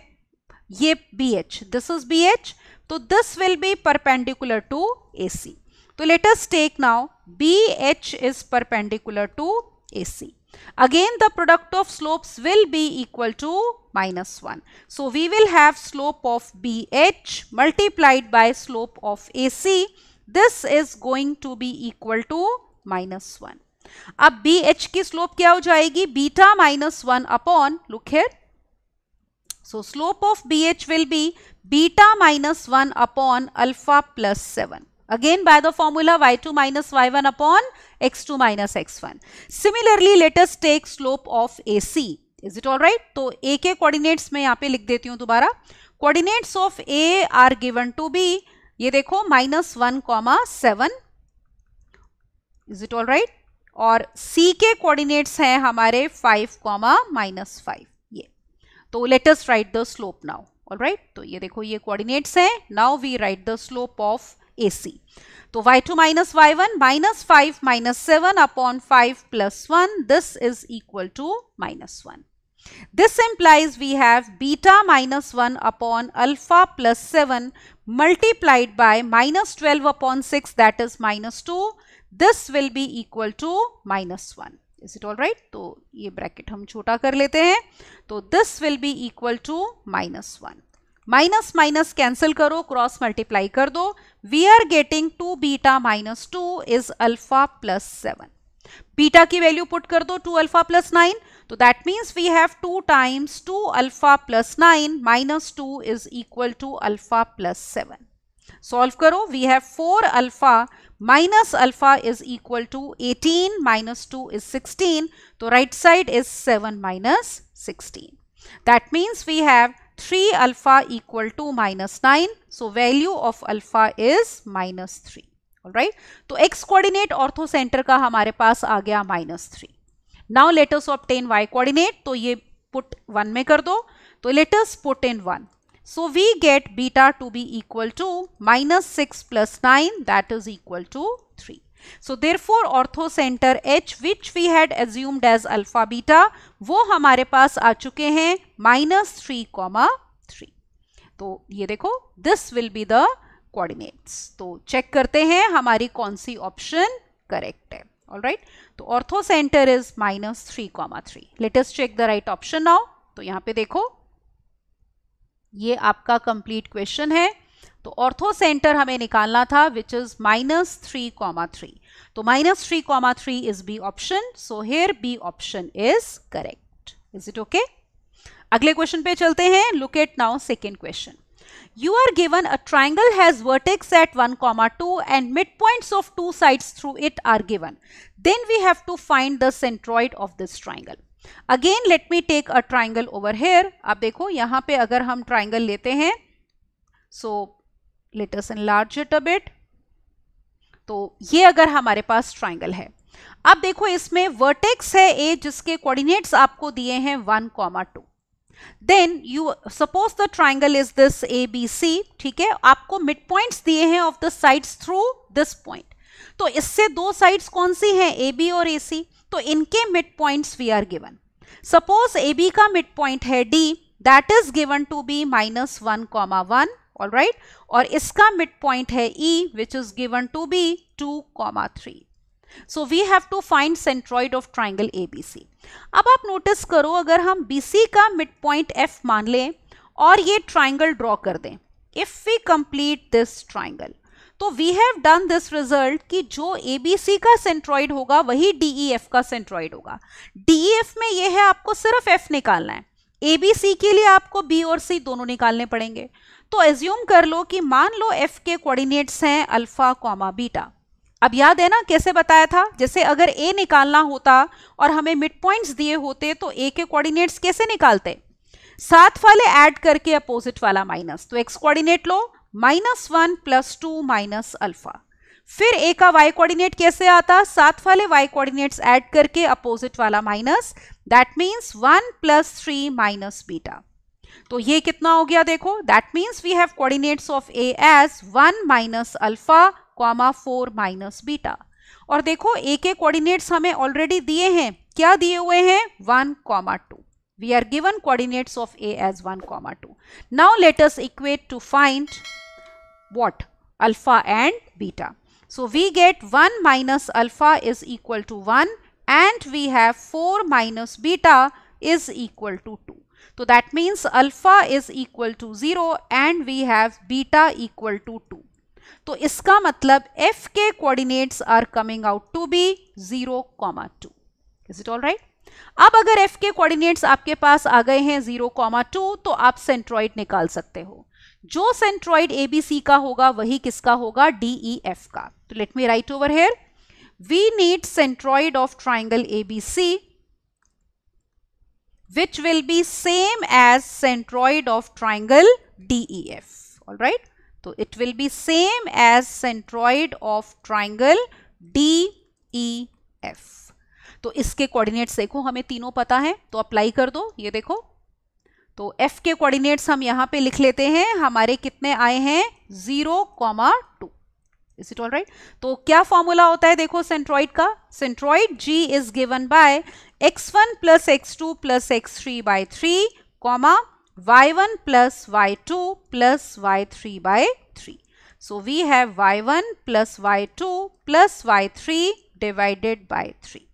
ये B H this is B H तो this will be perpendicular to A C तो let us take now B H is perpendicular to A C Again the product of slopes will be equal to minus 1. So we will have slope of BH multiplied by slope of AC. This is going to be equal to minus 1. अब BH H slope slope क्या हो Beta minus 1 upon look here. So slope of BH will be beta minus 1 upon alpha plus 7. Again by the formula y2 minus y1 upon x2 minus x1. Similarly, let us take slope of AC. Is it alright? तो A के coordinates मैं यहाँ पे लिख देती हूँ दोबारा Coordinates of A are given to B. ये देखो minus one comma seven is it all right और C के कोऑर्डिनेट्स हैं हमारे फाइव कॉमा माइनस फाइव ये तो let us write the slope now all right तो ये देखो ये कोऑर्डिनेट्स हैं now we write the slope of A C तो Y two minus Y one minus five minus seven upon five plus one this is equal to minus one This implies we have beta minus 1 upon alpha plus 7 multiplied by minus 12 upon 6 that is minus 2. This will be equal to minus 1. Is it all right? तो ये bracket हम छोटा कर लेते हैं तो this will be equal to minus 1. Minus minus cancel करो cross multiply कर दो we are getting two beta minus two is alpha plus seven beta की वैल्यू पुट कर दो टू अल्फा प्लस नाइन तो that means we have two times two alpha plus nine minus two is equal to alpha plus seven solve करो we have four alpha minus alpha is equal to eighteen minus two is sixteen तो right side is seven minus sixteen that means we have 3 alpha equal to minus 9. So, value of alpha is minus 3. Alright. तो x coordinate ortho center का हमारे पास आ गया minus 3. Now, let us obtain y coordinate. तो ये put 1 में कर दो. तो let us put in 1. So, we get beta to be equal to minus 6 plus 9 that is equal to 3. so therefore ortho center h which we had assumed as alpha beta वो हमारे पास आ चुके हैं minus three comma three तो ये देखो this will be the coordinates तो check करते हैं हमारी कौन सी ऑप्शन करेक्ट है ऑल राइट तो orthocentre is minus three comma three let's check the right option now तो यहां पे देखो ये आपका कंप्लीट क्वेश्चन है तो ऑर्थो सेंटर हमें निकालना था which is minus three comma three तो minus three comma three is B option so here B option is correct is it okay अगले क्वेश्चन पे चलते हैं look at now second question you are given a triangle has vertex at 1,2 and midpoints of two sides through it are given then we have to find the centroid of this triangle again let me take a triangle over here आप देखो यहाँ पे अगर हम triangle लेते हैं so us enlarge it a bit तो ये अगर हमारे पास ट्राइंगल है अब देखो इसमें वर्टेक्स है ए जिसके कोऑर्डिनेट्स आपको दिए हैं one comma two then you suppose the triangle is this A B C ठीक है आपको मिड पॉइंट्स दिए हैं of the sides through this point तो इससे दो साइड्स कौन सी हैं ए बी और ए सी तो इनके mid points we are given suppose A B का मिड पॉइंट है D that is given to be minus one comma one all right और इसका मिड पॉइंट है E which is given to be two comma three so we have to find centroid of triangle A B C अब आप notice करो अगर हम B C का mid point F मान लें और ये ट्राइंगल ड्रॉ कर दें if we complete this triangle तो we have done this result कि जो ए बी सी का सेंट्रॉइड होगा वही डी ई एफ का सेंट्रॉइड होगा डी ई एफ में ये है आपको सिर्फ एफ निकालना है ए बी सी के लिए आपको बी और सी दोनों निकालने पड़ेंगे तो एज्यूम कर लो कि मान लो एफ के कोऑर्डिनेट्स हैं अल्फा कॉमा बीटा अब याद है ना कैसे बताया था जैसे अगर ए निकालना होता और हमें मिड पॉइंट्स दिए होते तो ए के कोऑर्डिनेट्स कैसे निकालते सात वाले ऐड करके अपोजिट वाला माइनस तो एक्स कोऑर्डिनेट लो minus one plus two minus alpha फिर ए का वाई कोऑर्डिनेट कैसे आता सात वाले वाई कोऑर्डिनेट्स ऐड करके अपोजिट वाला minus that means one plus three minus beta तो ये कितना हो गया देखो that means we have coordinates of A as one minus alpha comma four minus beta और देखो ए के कोऑर्डिनेट्स हमें ऑलरेडी दिए हैं क्या दिए हुए हैं one comma two we are given coordinates of A as one comma two now let us equate to find what alpha and beta so we get 1 minus alpha is equal to and we have 4 minus beta is equal to 2. So that means alpha is equal to 0 and we have beta equal to 2. तो इसका मतलब F के coordinates are coming out to be zero comma two is it all right अब अगर F के coordinates आपके पास आ गए हैं जीरो कॉमा टू तो आप सेंट्रॉइड निकाल सकते हो जो सेंट्रॉइड ABC का होगा वही किसका होगा एफ e का तो let me write over here we need centroid of triangle ABC which will be same as centroid of triangle DEF. all right So it will be same as centroid of triangle DEF. तो इसके coordinates देखो हमें तीनों पता है तो apply कर दो ये देखो तो F के कोऑर्डिनेट्स हम यहां पे लिख लेते हैं हमारे कितने आए हैं zero comma two is it all right तो क्या फॉर्मूला होता है देखो सेंट्रॉइड का centroid G is given by x one plus x two plus x three by three comma Y one plus Y two plus Y three by three y one plus Y two plus Y three divided by three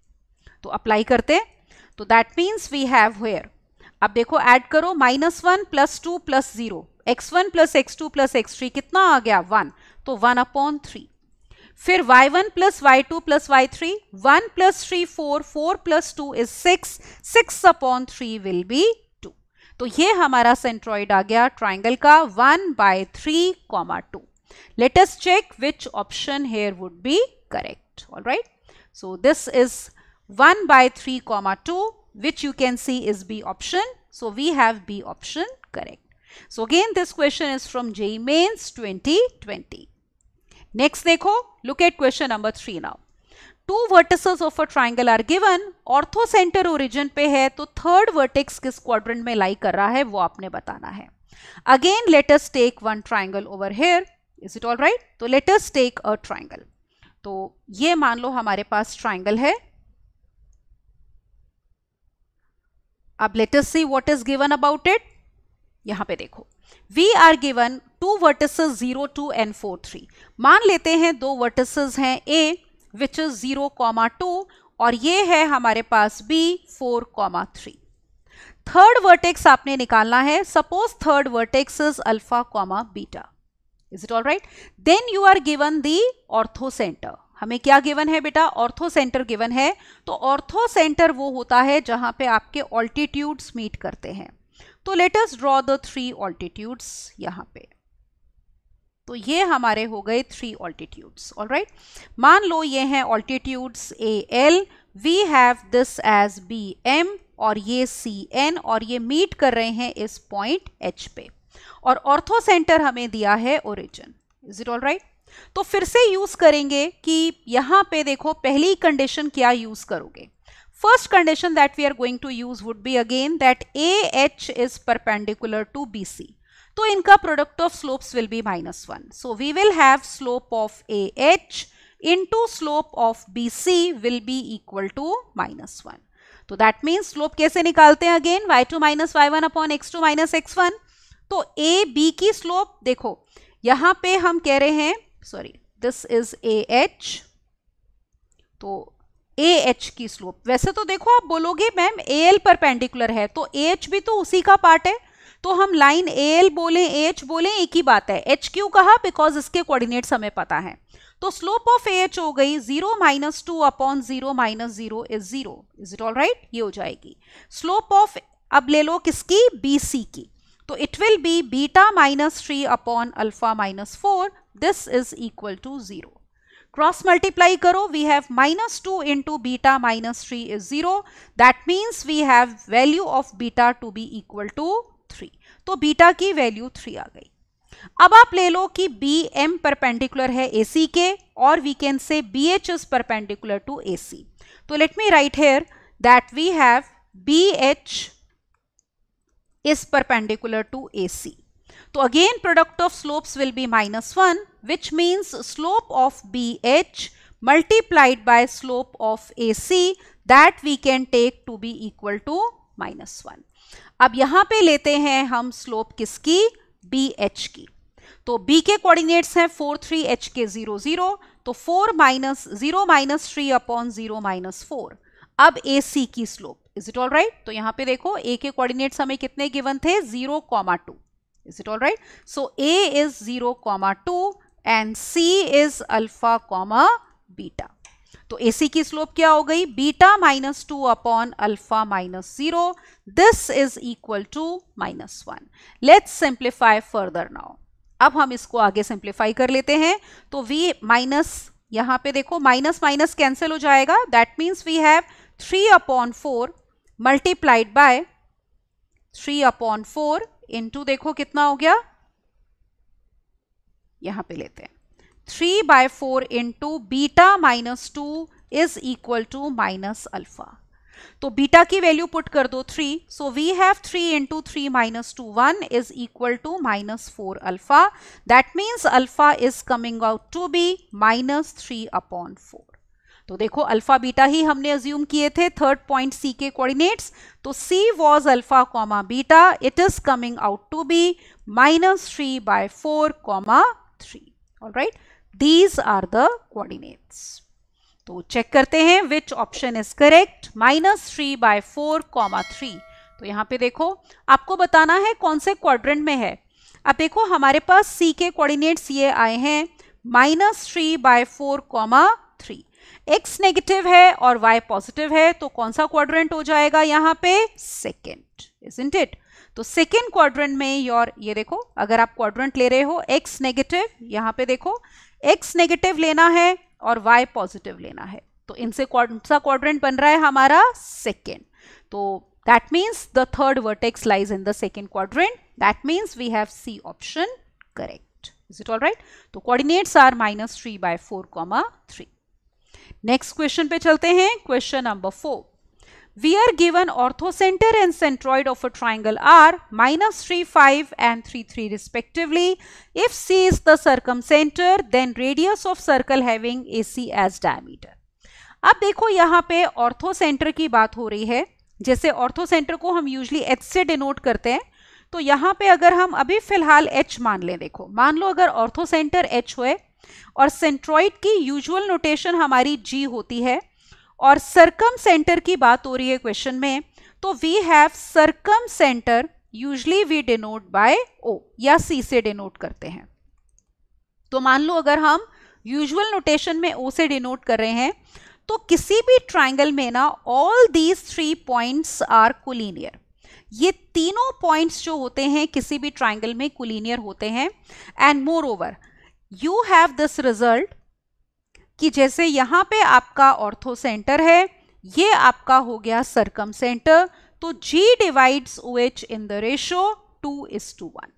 तो apply करते हैं तो that means we have here अब देखो add करो minus one plus two plus zero x one plus x two plus x three कितना आ गया वन तो वन अपॉन थ्री फिर y1 one plus Y two plus Y three one plus three four four plus two is six six upon three will be two तो ये हमारा centroid आ गया ट्राइंगल का one by three comma two let's check which option here would be correct all right so this is one by three comma two which you can see is B option so we have B option correct so again this question is from JEE Mains twenty twenty next देखो look at question number three now two vertices of a triangle are given orthocentre origin पे है तो third vertex किस quadrant में लाई कर रहा है वो आपने बताना है again let's take one triangle over here is it all right तो लेटस टेक अ ट्राइंगल तो ये मान लो हमारे पास ट्राइंगल है अब let's see what is given about it यहां पे देखो we are given two vertices zero two and four three मान लेते हैं दो वर्टिसेस हैं A which is zero comma two और ये है हमारे पास B four comma three third vertex आपने निकालना है suppose third vertex is alpha comma beta is it all right then you are given the orthocentre हमें क्या गिवन है बेटा ऑर्थो सेंटर गिवन है तो ऑर्थो सेंटर वो होता है जहां पे आपके ऑल्टीट्यूड्स मीट करते हैं तो let us draw the three altitudes यहां पे तो ये हमारे हो गए थ्री ऑल्टीट्यूड्स ऑल राइट मान लो ये हैं altitudes A L we have this as B M और ये सी एन और ये मीट कर रहे हैं इस पॉइंट एच पे और ऑर्थो सेंटर हमें दिया है origin is it all right तो फिर से यूज करेंगे कि यहां पे देखो पहली कंडीशन क्या यूज करोगे first condition that we are going to use would be again that A H is perpendicular to B C तो इनका product of slopes will be minus one so we will have slope of A H slope of B C will be equal to minus one तो that means slope कैसे निकालते हैं again y two minus Y one upon x two minus x one तो A B की slope देखो यहां पे हम कह रहे हैं sorry this is A H तो ए एच की स्लोप वैसे तो देखो आप बोलोगे मैम ए एल परपेंडिकुलर है तो ए एच भी तो उसी का पार्ट है तो हम लाइन ए एल बोले एच बोले एक ही बात है एच क्यू कहा बिकॉज इसके कोऑर्डिनेट्स हमें पता है तो स्लोप ऑफ एच हो गई zero minus two upon zero minus zero is zero is it all right ये हो जाएगी स्लोप ऑफ अब ले लो किसकी बी सी की तो it will be beta minus three upon alpha minus four this is equal to zero cross multiply करो we have minus two into beta minus three is zero that means we have value of beta to be equal to three तो beta की value three आ गई अब आप ले लो कि B M perpendicular है ए सी के और we can say B H is perpendicular to A C तो let me write here that we have B H is perpendicular to A C तो again product of slopes will be minus one which means slope of B H multiplied by slope of A C that we can take to be equal to minus one अब यहां पे लेते हैं हम slope किसकी B H की तो B के कोऑर्डिनेट्स हैं फोर थ्री एच के जीरो जीरो तो four minus zero minus three upon zero minus four अब ए सी की slope is it all right तो यहां पे देखो ए के कोऑर्डिनेट्स हमें कितने गिवन थे zero comma two is it all right so A is zero comma two and C is alpha comma beta तो ए सी की स्लोप क्या हो गई beta minus two upon alpha minus zero this is equal to minus one let's simplify further now अब हम इसको आगे simplify कर लेते हैं तो वी माइनस यहां पे देखो माइनस माइनस कैंसिल हो जाएगा that means we have three upon four multiplied by three upon four into देखो कितना हो गया यहां पे लेते हैं three by four into beta minus two is equal to minus alpha तो बीटा की वैल्यू पुट कर दो three so we have three into three minus two one is equal to minus four alpha that means alpha is coming out to be minus three upon four तो देखो alpha beta ही हमने assume किए थे third point सी के coordinates तो C was alpha comma beta it is coming out to be minus three by four comma three all right these are the coordinates तो check करते हैं which option is correct minus three by four comma three तो यहाँ पे देखो आपको बताना है कौन से क्वाड्रेंट में है अब देखो हमारे पास सी के कोऑर्डिनेट्स ये आए हैं minus three by four comma three x negative है और वाई पॉजिटिव है तो कौन सा क्वाड्रेंट हो जाएगा यहाँ पे सेकेंड इज इंट इट तो सेकेंड क्वाड्रेंट में योर ये देखो अगर आप क्वाड्रेंट ले रहे हो एक्स नेगेटिव यहाँ पे देखो एक्स नेगेटिव लेना है और वाई पॉजिटिव लेना है तो इनसे कौन सा क्वाड्रेंट बन रहा है हमारा सेकेंड तो that means the third vertex lies in the second quadrant that means we have C option correct is it all right तो coordinates are minus three by four comma three next question पे चलते हैं question number four we are given orthocenter and centroid of a triangle are minus 3, 5 and 3, 3 respectively. If C is the circumcenter, then radius of circle having AC as diameter. अब देखो यहाँ पे orthocenter की बात हो रही है जैसे orthocenter को हम usually एच से denote करते हैं तो यहाँ पे अगर हम अभी फिलहाल H मान लें देखो मान लो अगर ऑर्थोसेंटर H होए और सेंट्रॉइड की यूजुअल नोटेशन हमारी G होती है और सरकम सेंटर की बात हो रही है क्वेश्चन में तो we have circumcentre usually we denote by O या सी से डिनोट करते हैं तो मान लो अगर हम यूजुअल नोटेशन में ओ से डिनोट कर रहे हैं तो किसी भी ट्राइंगल में ना all these three points are collinear ये तीनों पॉइंट्स जो होते हैं किसी भी ट्राइंगल में कुलीनियर होते हैं and moreover you have this result कि जैसे यहाँ पे आपका ऑर्थो सेंटर है ये आपका हो गया सरकम सेंटर तो G divides H in the ratio two is to one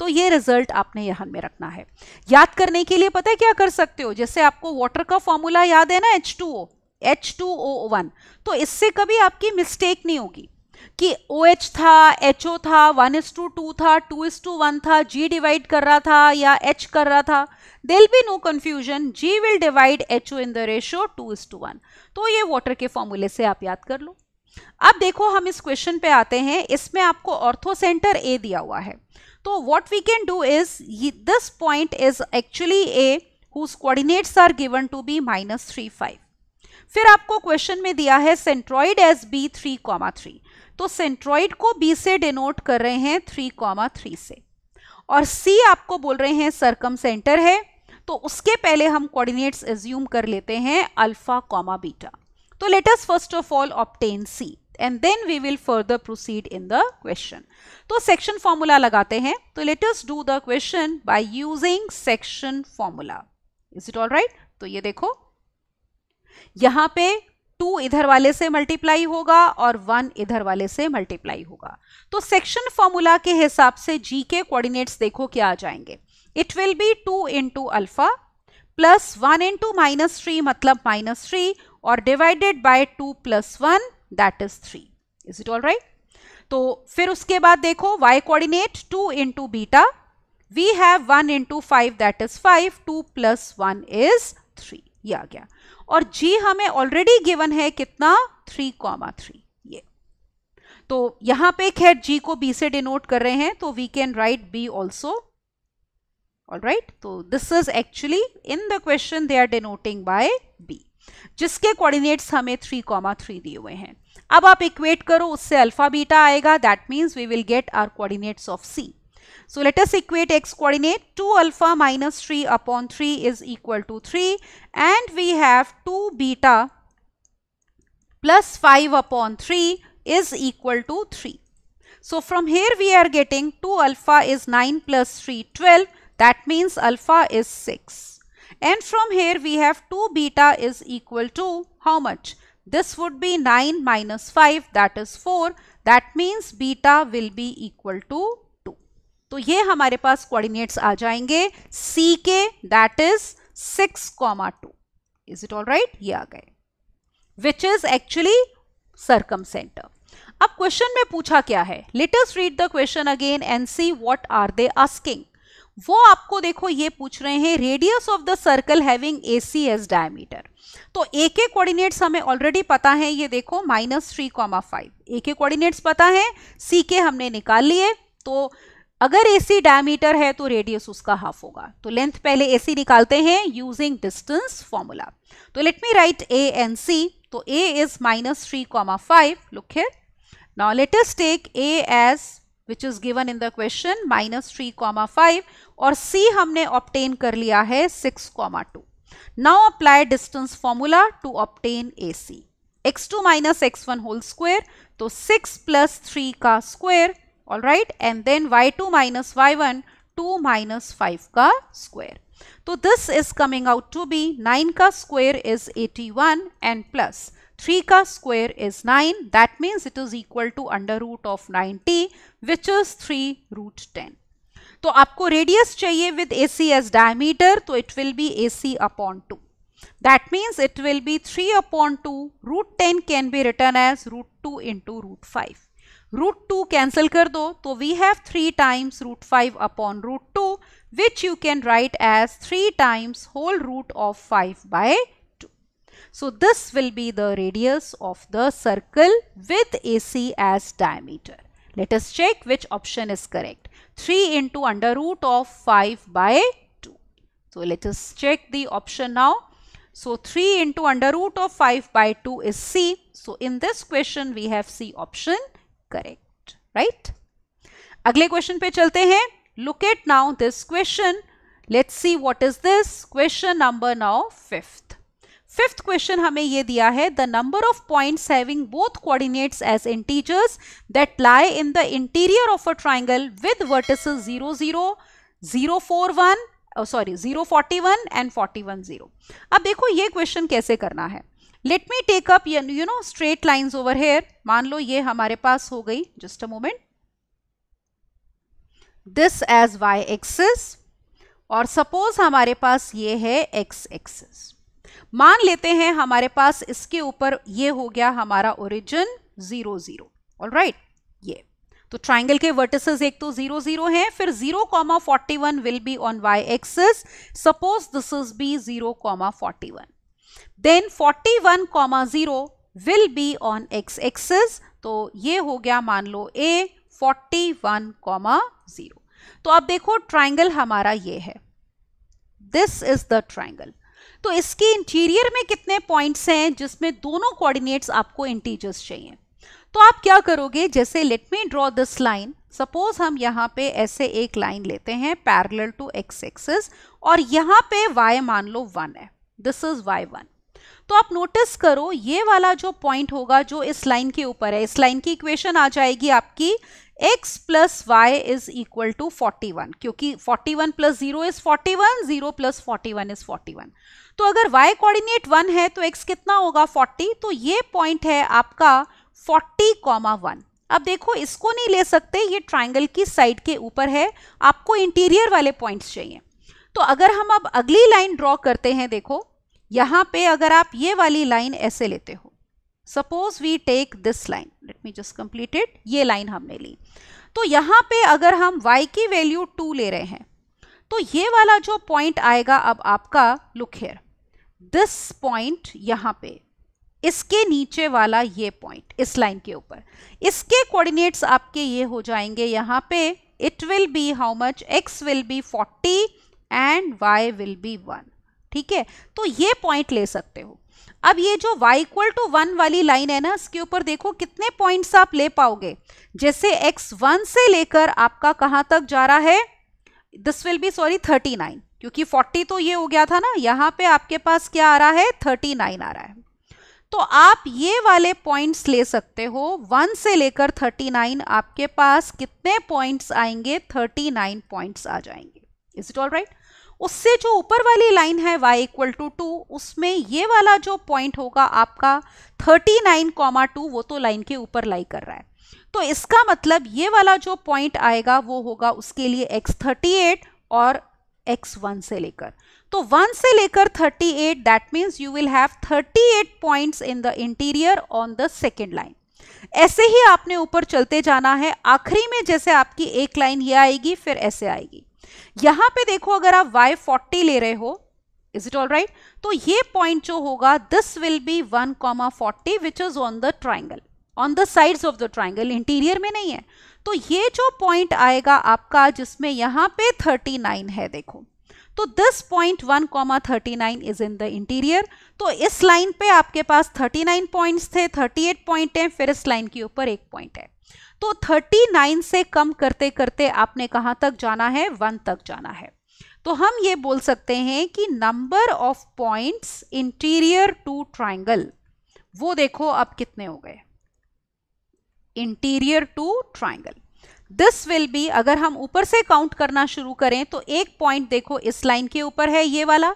तो ये रिजल्ट आपने यहां में रखना है याद करने के लिए पता है क्या कर सकते हो जैसे आपको वाटर का फॉर्मूला याद है ना H2O H2O1 तो इससे कभी आपकी मिस्टेक नहीं होगी कि ओ OH था एच OH था वन इज टू टू था टू इज टू वन था जी डिवाइड कर रहा था या एच कर रहा था there be no confusion G will divide H O in the ratio two is to one तो ये वाटर के फॉर्मूले से आप याद कर लो अब देखो हम इस क्वेश्चन पे आते हैं इसमें आपको ऑर्थो सेंटर ए दिया हुआ है तो what we can do is this point is actually A whose coordinates are given to be minus three five फिर आपको क्वेश्चन में दिया है centroid as B three comma three तो सेंट्रॉइड को बी से डिनोट कर रहे हैं थ्री कॉमा थ्री से और सी आपको बोल रहे हैं सरकम सेंटर है तो उसके पहले हम कोऑर्डिनेट्स एज्यूम कर लेते हैं अल्फा कॉमा बीटा तो let us first of all obtain C and then we will further proceed in the question तो सेक्शन फॉर्मूला लगाते हैं तो let us do the question by using section formula is it all right तो ये देखो यहां पे to इधर वाले से मल्टीप्लाई होगा और वन इधर वाले से मल्टीप्लाई होगा तो सेक्शन फॉर्मूला के हिसाब से जी के कोऑर्डिनेट्स देखो क्या आ जाएंगे it will be two into alpha plus one into minus three मतलब माइनस थ्री और divided by two plus one that is three is it all right तो फिर उसके बाद देखो y coordinate two into beta we have one into five that is five two plus one is three ये आ गया और जी हमें ऑलरेडी गिवन है कितना थ्री कॉमा थ्री ये तो यहां पे खैर जी को बी से डिनोट कर रहे हैं तो we can write B also all right तो this is actually in the question they are denoting by B जिसके कोऑर्डिनेट्स हमें थ्री कॉमा थ्री दिए हुए हैं अब आप इक्वेट करो उससे अल्फा बीटा आएगा that means we will get our coordinates of C So let us equate x coordinate 2 alpha minus 3 upon 3 is equal to 3 and we have 2 beta plus 5 upon 3 is equal to 3. So from here we are getting 2 alpha is 9 plus 3 12 that means alpha is 6. And from here we have 2 beta is equal to how much? This would be 9 minus 5 that is 4 that means beta will be equal to तो ये हमारे पास coordinates आ जाएंगे C के that is six comma two is it all right ये आ गए which is actually circumcentre अब क्वेश्चन में पूछा क्या है let us read the question again and see what are they asking वो आपको देखो ये पूछ रहे हैं radius of the circle having A C as diameter तो ए के कोऑर्डिनेट्स हमें ऑलरेडी पता है ये देखो minus three comma five A के कोऑर्डिनेट्स पता है सी के हमने निकाल लिए तो अगर ए सी डायमीटर है तो रेडियस उसका हाफ होगा तो लेंथ पहले ए सी निकालते हैं यूजिंग डिस्टेंस फॉर्मूला तो let me write A and C तो A is minus three comma five look here now let us take a as which is given in the question three comma five और C हमने obtain कर लिया है six comma two now apply distance formula to obtain A C x two minus x one whole square तो six plus three का square all right and then y2 minus y1 2 minus 5 ka square So this is coming out to be 9 ka square is 81 and plus 3 ka square is 9 that means it is equal to under root of 90 which is 3 root 10 So आपको radius चाहिए with AC as diameter तो it will be AC upon 2 that means it will be 3 upon 2 root 10 can be written as root 2 into root 5 root 2 cancel kar So we have 3 times root 5 upon root 2 which you can write as 3 times whole root of 5 by 2. So this will be the radius of the circle with AC as diameter. Let us check which option is correct. 3 into under root of 5 by 2. So let us check the option now. So 3 into under root of 5 by 2 is C. So in this question we have C option. Correct right अगले question पे चलते हैं look at now this question let's see what is this question number now fifth fifth question हमें ये दिया है the number of points having both coordinates as integers that lie in the interior of a triangle with vertices zero zero zero four one sorry zero forty one and forty one zero अब देखो ये क्वेश्चन कैसे करना है let me take up you know straight line over here मान लो ये हमारे पास हो गई just a moment this as y axis और सपोज हमारे पास ये है एक्स एक्सेस मान लेते हैं हमारे पास इसके ऊपर ये हो गया हमारा origin zero zero all right ये तो ट्राइंगल के वर्टिसेस एक तो जीरो जीरो है फिर zero comma forty one will be on y axis suppose this is B zero comma forty one then one comma zero will be on x axis तो ये हो गया मान लो ए वन कॉमा जीरो तो अब देखो ट्राइंगल हमारा ये है दिस इज द ट्राइंगल तो इसके इंटीरियर में कितने पॉइंट्स हैं जिसमें दोनों कोऑर्डिनेट्स आपको इंटीजर्स चाहिए तो आप क्या करोगे जैसे let me draw this line suppose हम यहाँ पे ऐसे एक लाइन लेते हैं पैरेलल टू एक्स एक्सेस और यहाँ पे वाई मान लो वन है दिस इज वाई वन तो आप नोटिस करो ये वाला जो पॉइंट होगा जो इस लाइन के ऊपर है इस लाइन की इक्वेशन आ जाएगी आपकी x plus y is equal to forty one क्योंकि forty one plus zero is forty one zero plus forty one is forty one तो अगर y कोऑर्डिनेट वन है तो x कितना होगा फोर्टी तो ये पॉइंट है आपका फोर्टी कॉमा वन अब देखो इसको नहीं ले सकते ये ट्राइंगल की साइड के ऊपर है आपको इंटीरियर वाले पॉइंट्स चाहिए तो अगर हम अब अगली लाइन ड्रॉ करते हैं देखो यहां पे अगर आप ये वाली लाइन ऐसे लेते हो suppose we take this line let me just completed ये लाइन हमने ली तो यहां पे अगर हम y की वैल्यू टू ले रहे हैं तो ये वाला जो पॉइंट आएगा अब आपका लुक हेयर दिस पॉइंट यहां पे इसके नीचे वाला ये पॉइंट इस लाइन के ऊपर इसके कोऑर्डिनेट्स आपके ये हो जाएंगे यहां पे it will be how much x will be 40 and y will be 1 ठीक है तो ये पॉइंट ले सकते हो अब ये जो y इक्वल टू वन वाली लाइन है ना इसके ऊपर देखो कितने पॉइंट्स आप ले पाओगे जैसे x वन से लेकर आपका कहाँ तक जा रहा है this will be sorry thirty nine क्योंकि फोर्टी तो ये हो गया था ना यहाँ पे आपके पास क्या आ रहा है थर्टी नाइन आ रहा है तो आप ये वाले पॉइंट्स ले सकते हो वन से लेकर थर्टी नाइन आपके पास कितने पॉइंट्स आएंगे थर्टी नाइन पॉइंट्स आ जाएंगे इज इट ऑल राइट उससे जो ऊपर वाली लाइन है y इक्वल टू टू उसमें ये वाला जो पॉइंट होगा आपका 39.2 वो तो लाइन के ऊपर लाई कर रहा है तो इसका मतलब ये वाला जो पॉइंट आएगा वो होगा उसके लिए 38 और 1 से लेकर तो 1 से लेकर 38 that means you will have 38 points in the interior on the second line ऐसे ही आपने ऊपर चलते जाना है आखिरी में जैसे आपकी एक लाइन ये आएगी फिर ऐसे आएगी यहां पे देखो अगर आप वाई फोर्टी ले रहे हो इज इट ऑल राइट तो ये पॉइंट जो होगा this will be one comma forty which is on the triangle on the sides of the triangle interior में नहीं है तो ये जो पॉइंट आएगा आपका जिसमें यहां पे 39 है देखो तो this point 1.39 comma is in the interior तो इस लाइन पे आपके पास 39 पॉइंट्स थे 38 पॉइंट है फिर इस लाइन के ऊपर एक पॉइंट है तो 39 से कम करते करते आपने कहां तक जाना है वन तक जाना है तो हम ये बोल सकते हैं कि number of points interior to triangle वो देखो अब कितने हो गए interior to triangle this will be अगर हम ऊपर से काउंट करना शुरू करें तो एक पॉइंट देखो इस लाइन के ऊपर है ये वाला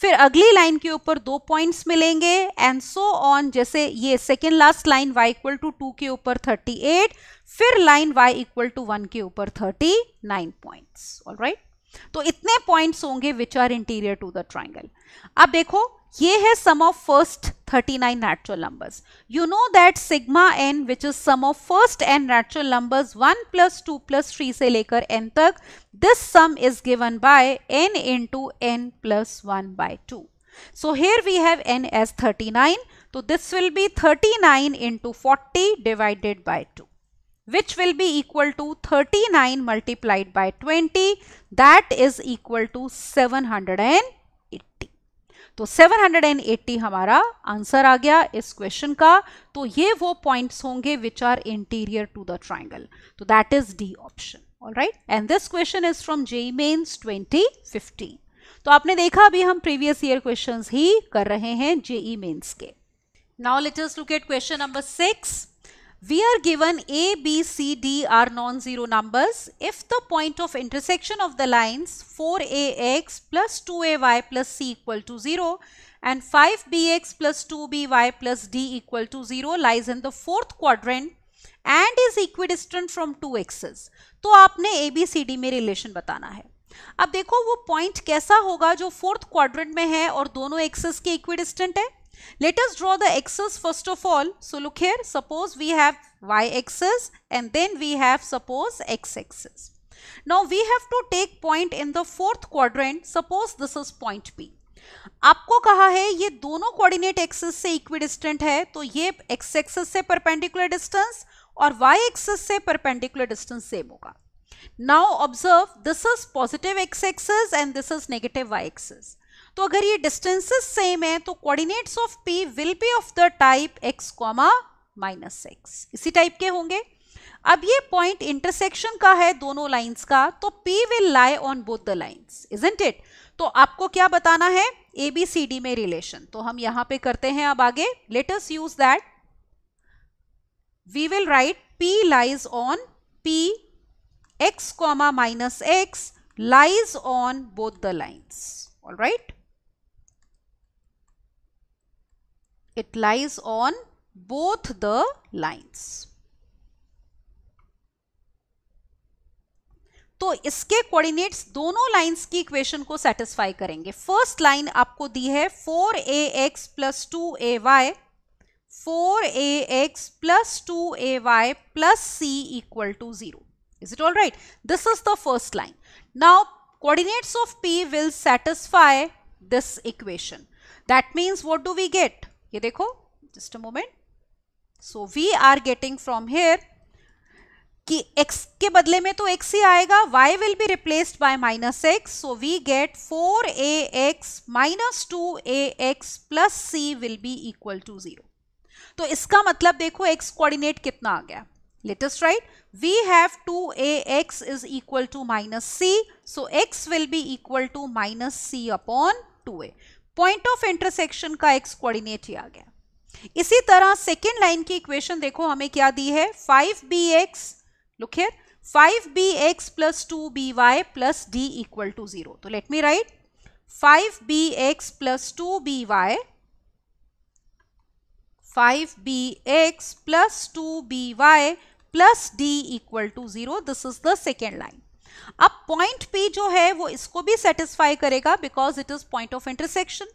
फिर अगली लाइन के ऊपर दो पॉइंट्स मिलेंगे एंड सो ऑन जैसे ये second last line y equal to two के ऊपर 38 फिर लाइन y इक्वल टू वन के ऊपर 39 पॉइंट्स राइट तो इतने पॉइंट्स होंगे which are interior to the triangle अब देखो ये है sum of first 39 natural numbers. You know that sigma n which is sum of first n natural numbers 1 plus 2 plus 3 से लेकर n तक this sum is given by n into n plus 1 by 2. So here we have n as 39. So this will be 39 into 40 divided by 2 which will be equal to 39 multiplied by 20 that is equal to 780. तो 780 हमारा answer आ गया इस question का तो ये वो points होंगे which are interior to the triangle तो that is D option all right and this question is from JEE Mains twenty तो आपने देखा अभी हम प्रीवियस ईयर क्वेश्चंस ही कर रहे हैं जेई मेन्स e के now let's us look at question number six We are given A, B, C, D are non-zero numbers if the point of intersection of the lines 4AX plus 2AY plus C equal to 0 and 5BX plus 2BY plus D equal to 0 lies in the fourth quadrant and is equidistant from two axes to aapne a b c d में relation batana hai अब देखो वो point कैसा होगा जो fourth quadrant में है और दोनों एक्सेस के इक्विडिस्टेंट है Let us draw the axis first of all. So look here, suppose we have y-axis and then we have suppose x-axis. Now we have to take point in the fourth quadrant. Suppose this is point P. आपको कहा है ये दोनों coordinate axis से equidistant है तो ये x axis से परपेंडिकुलर डिस्टेंस और वाई एक्सिस से परपेंडिकुलर डिस्टेंस सेम होगा now observe this is positive x axis and this is negative y axis तो अगर ये डिस्टेंसेस सेम है तो coordinates of P will be of the type x comma minus x इसी type के होंगे अब ये पॉइंट इंटरसेक्शन का है दोनों लाइंस का तो P will lie on both the lines isn't it तो आपको क्या बताना है ए बी सी डी में रिलेशन तो हम यहां पे करते हैं अब आगे let's use that we will write P lies on P x comma minus x lies on both the lines all right it lies on both the lines तो इसके कोऑर्डिनेट्स दोनों लाइंस की इक्वेशन को सेटिस्फाई करेंगे first line आपको दी है four a x plus two a y four a x plus two a y plus C equal to zero is it all right this is the first line now coordinates of P will satisfy this equation that means what do we get ये देखो just a moment so we are getting from here कि x के बदले में तो x ही आएगा y will be replaced by minus x so we get 4ax a x minus two a x plus c will be equal to zero तो इसका मतलब देखो x कोऑर्डिनेट कितना आ गया let's just write we have two a x is equal to minus c so x will be equal to minus c upon two a point of intersection का x coordinate ही आ गया इसी तरह सेकेंड लाइन की इक्वेशन देखो हमें क्या दी है five b x look here five b x plus two b Y plus d equal to zero तो let me write five b x plus two b y five b x plus two b Y plus d equal to zero this is the second line अब point P जो है वो इसको भी satisfy करेगा because it is point of intersection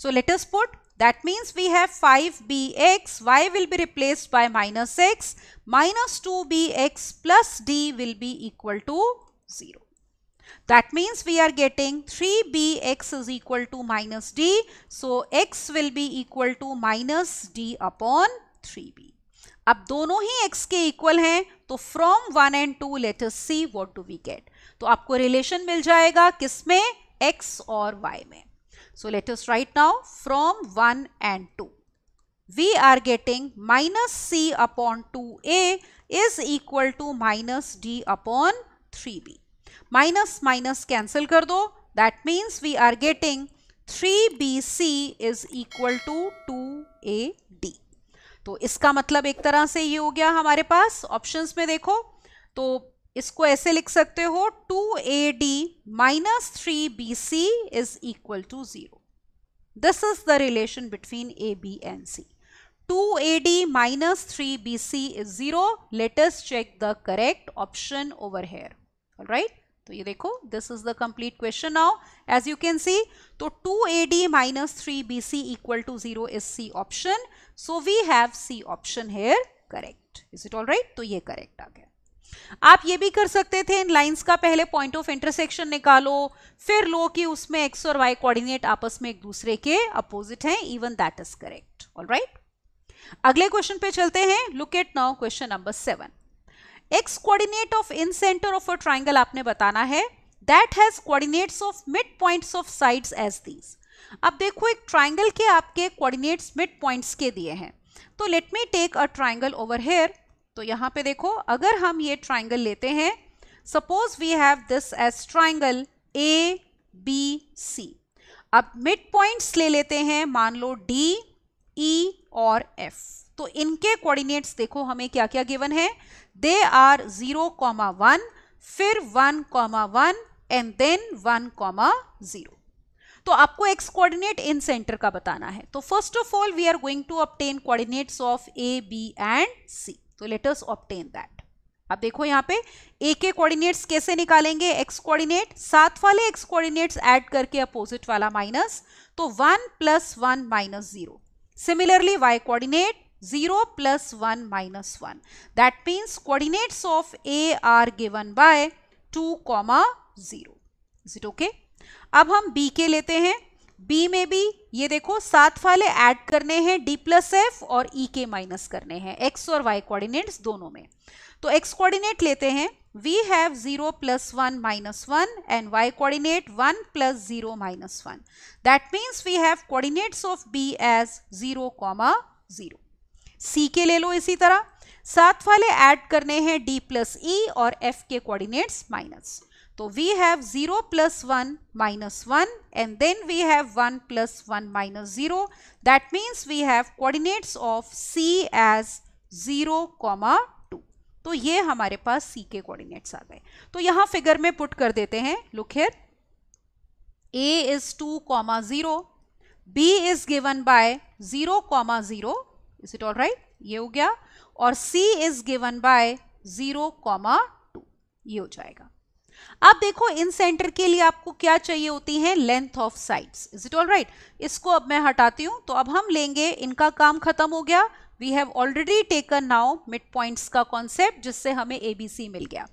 so let us put that means we have 5bx y will be replaced by minus x minus 2bx plus d will be equal to 0 that means we are getting 3bx is equal to minus d so x will be equal to minus d upon 3b अब दोनों ही x के equal हैं तो from one and two let's see what do we get तो आपको relation मिल जाएगा किस में x और y में so let's write now from one and two we are getting minus c upon two a is equal to minus d upon three b minus minus cancel कर दो that means we are getting three b c is equal to two a d तो इसका मतलब एक तरह से ये हो गया हमारे पास ऑप्शंस में देखो तो इसको ऐसे लिख सकते हो two a d minus three b c is equal to zero this is the relation between a B and c 2AD three b c is zero let's just check the correct option over here right तो ये देखो this is the complete question now as you can see तो 2AD minus three b c equal to zero is C option so we have C option here correct is it all right तो ये correct आ गया आप ये भी कर सकते थे इन लाइंस का पहले पॉइंट ऑफ इंटरसेक्शन निकालो फिर लो कि उसमें एक्स और वाई कोऑर्डिनेट आपस में एक दूसरे के अपोजिट हैं even that is correct all right अगले क्वेश्चन पे चलते हैं look at now question number seven x coordinate of incentre of a triangle आपने बताना है that has coordinates of mid points of sides as these अब देखो एक ट्राइंगल के आपके कोऑर्डिनेट्स मिड पॉइंट्स के दिए हैं तो let me take a triangle over here तो यहाँ पे देखो अगर हम ये ट्राइंगल लेते हैं suppose we have this as triangle A B C अब मिड पॉइंट्स ले लेते हैं मान लो डी ई e और एफ तो इनके कोऑर्डिनेट्स देखो हमें क्या क्या गिवन है they are zero comma one फिर one comma one and then one comma zero तो आपको एक्स कोऑर्डिनेट इन सेंटर का बताना है तो first of all we are going to obtain coordinates of A B and C तो let's obtain that आप देखो यहाँ पे ए के कोऑर्डिनेट्स कैसे निकालेंगे एक्स कोऑर्डिनेट साथ वाले एक्स कोऑर्डिनेट्स ऐड करके अपोजिट वाला माइनस तो one plus one minus zero similarly y coordinate zero plus one minus one that means coordinates of A are given by two comma zero Is it okay? अब हम B के लेते हैं B में भी ये देखो सात फाले ऐड करने हैं डी प्लस एफ और ई e के माइनस करने हैं एक्स और वाई कोऑर्डिनेट्स दोनों में तो एक्स कोऑर्डिनेट लेते हैं we have zero plus one minus one and Y coordinate one plus zero minus one that means we have coordinates of B as zero comma zero C के ले लो इसी तरह सात वाले ऐड करने हैं डी प्लस ई और एफ के कोऑर्डिनेट्स माइनस तो we have zero plus one minus one and then we have one plus one minus zero that means we have coordinates of C as zero comma two तो ये हमारे पास सी के coordinates आ गए तो यहाँ फिगर में पुट कर देते हैं look here A is two comma zero B is given by zero comma zero is it all right ये हो गया और C is given by zero comma two ये हो जाएगा अब देखो इन सेंटर के लिए आपको क्या चाहिए होती है length of sides is it all right इसको अब मैं हटाती हूँ तो अब हम लेंगे इनका काम खत्म हो गया we have already taken now midpoints का कॉन्सेप्ट जिससे हमें एबीसी मिल गया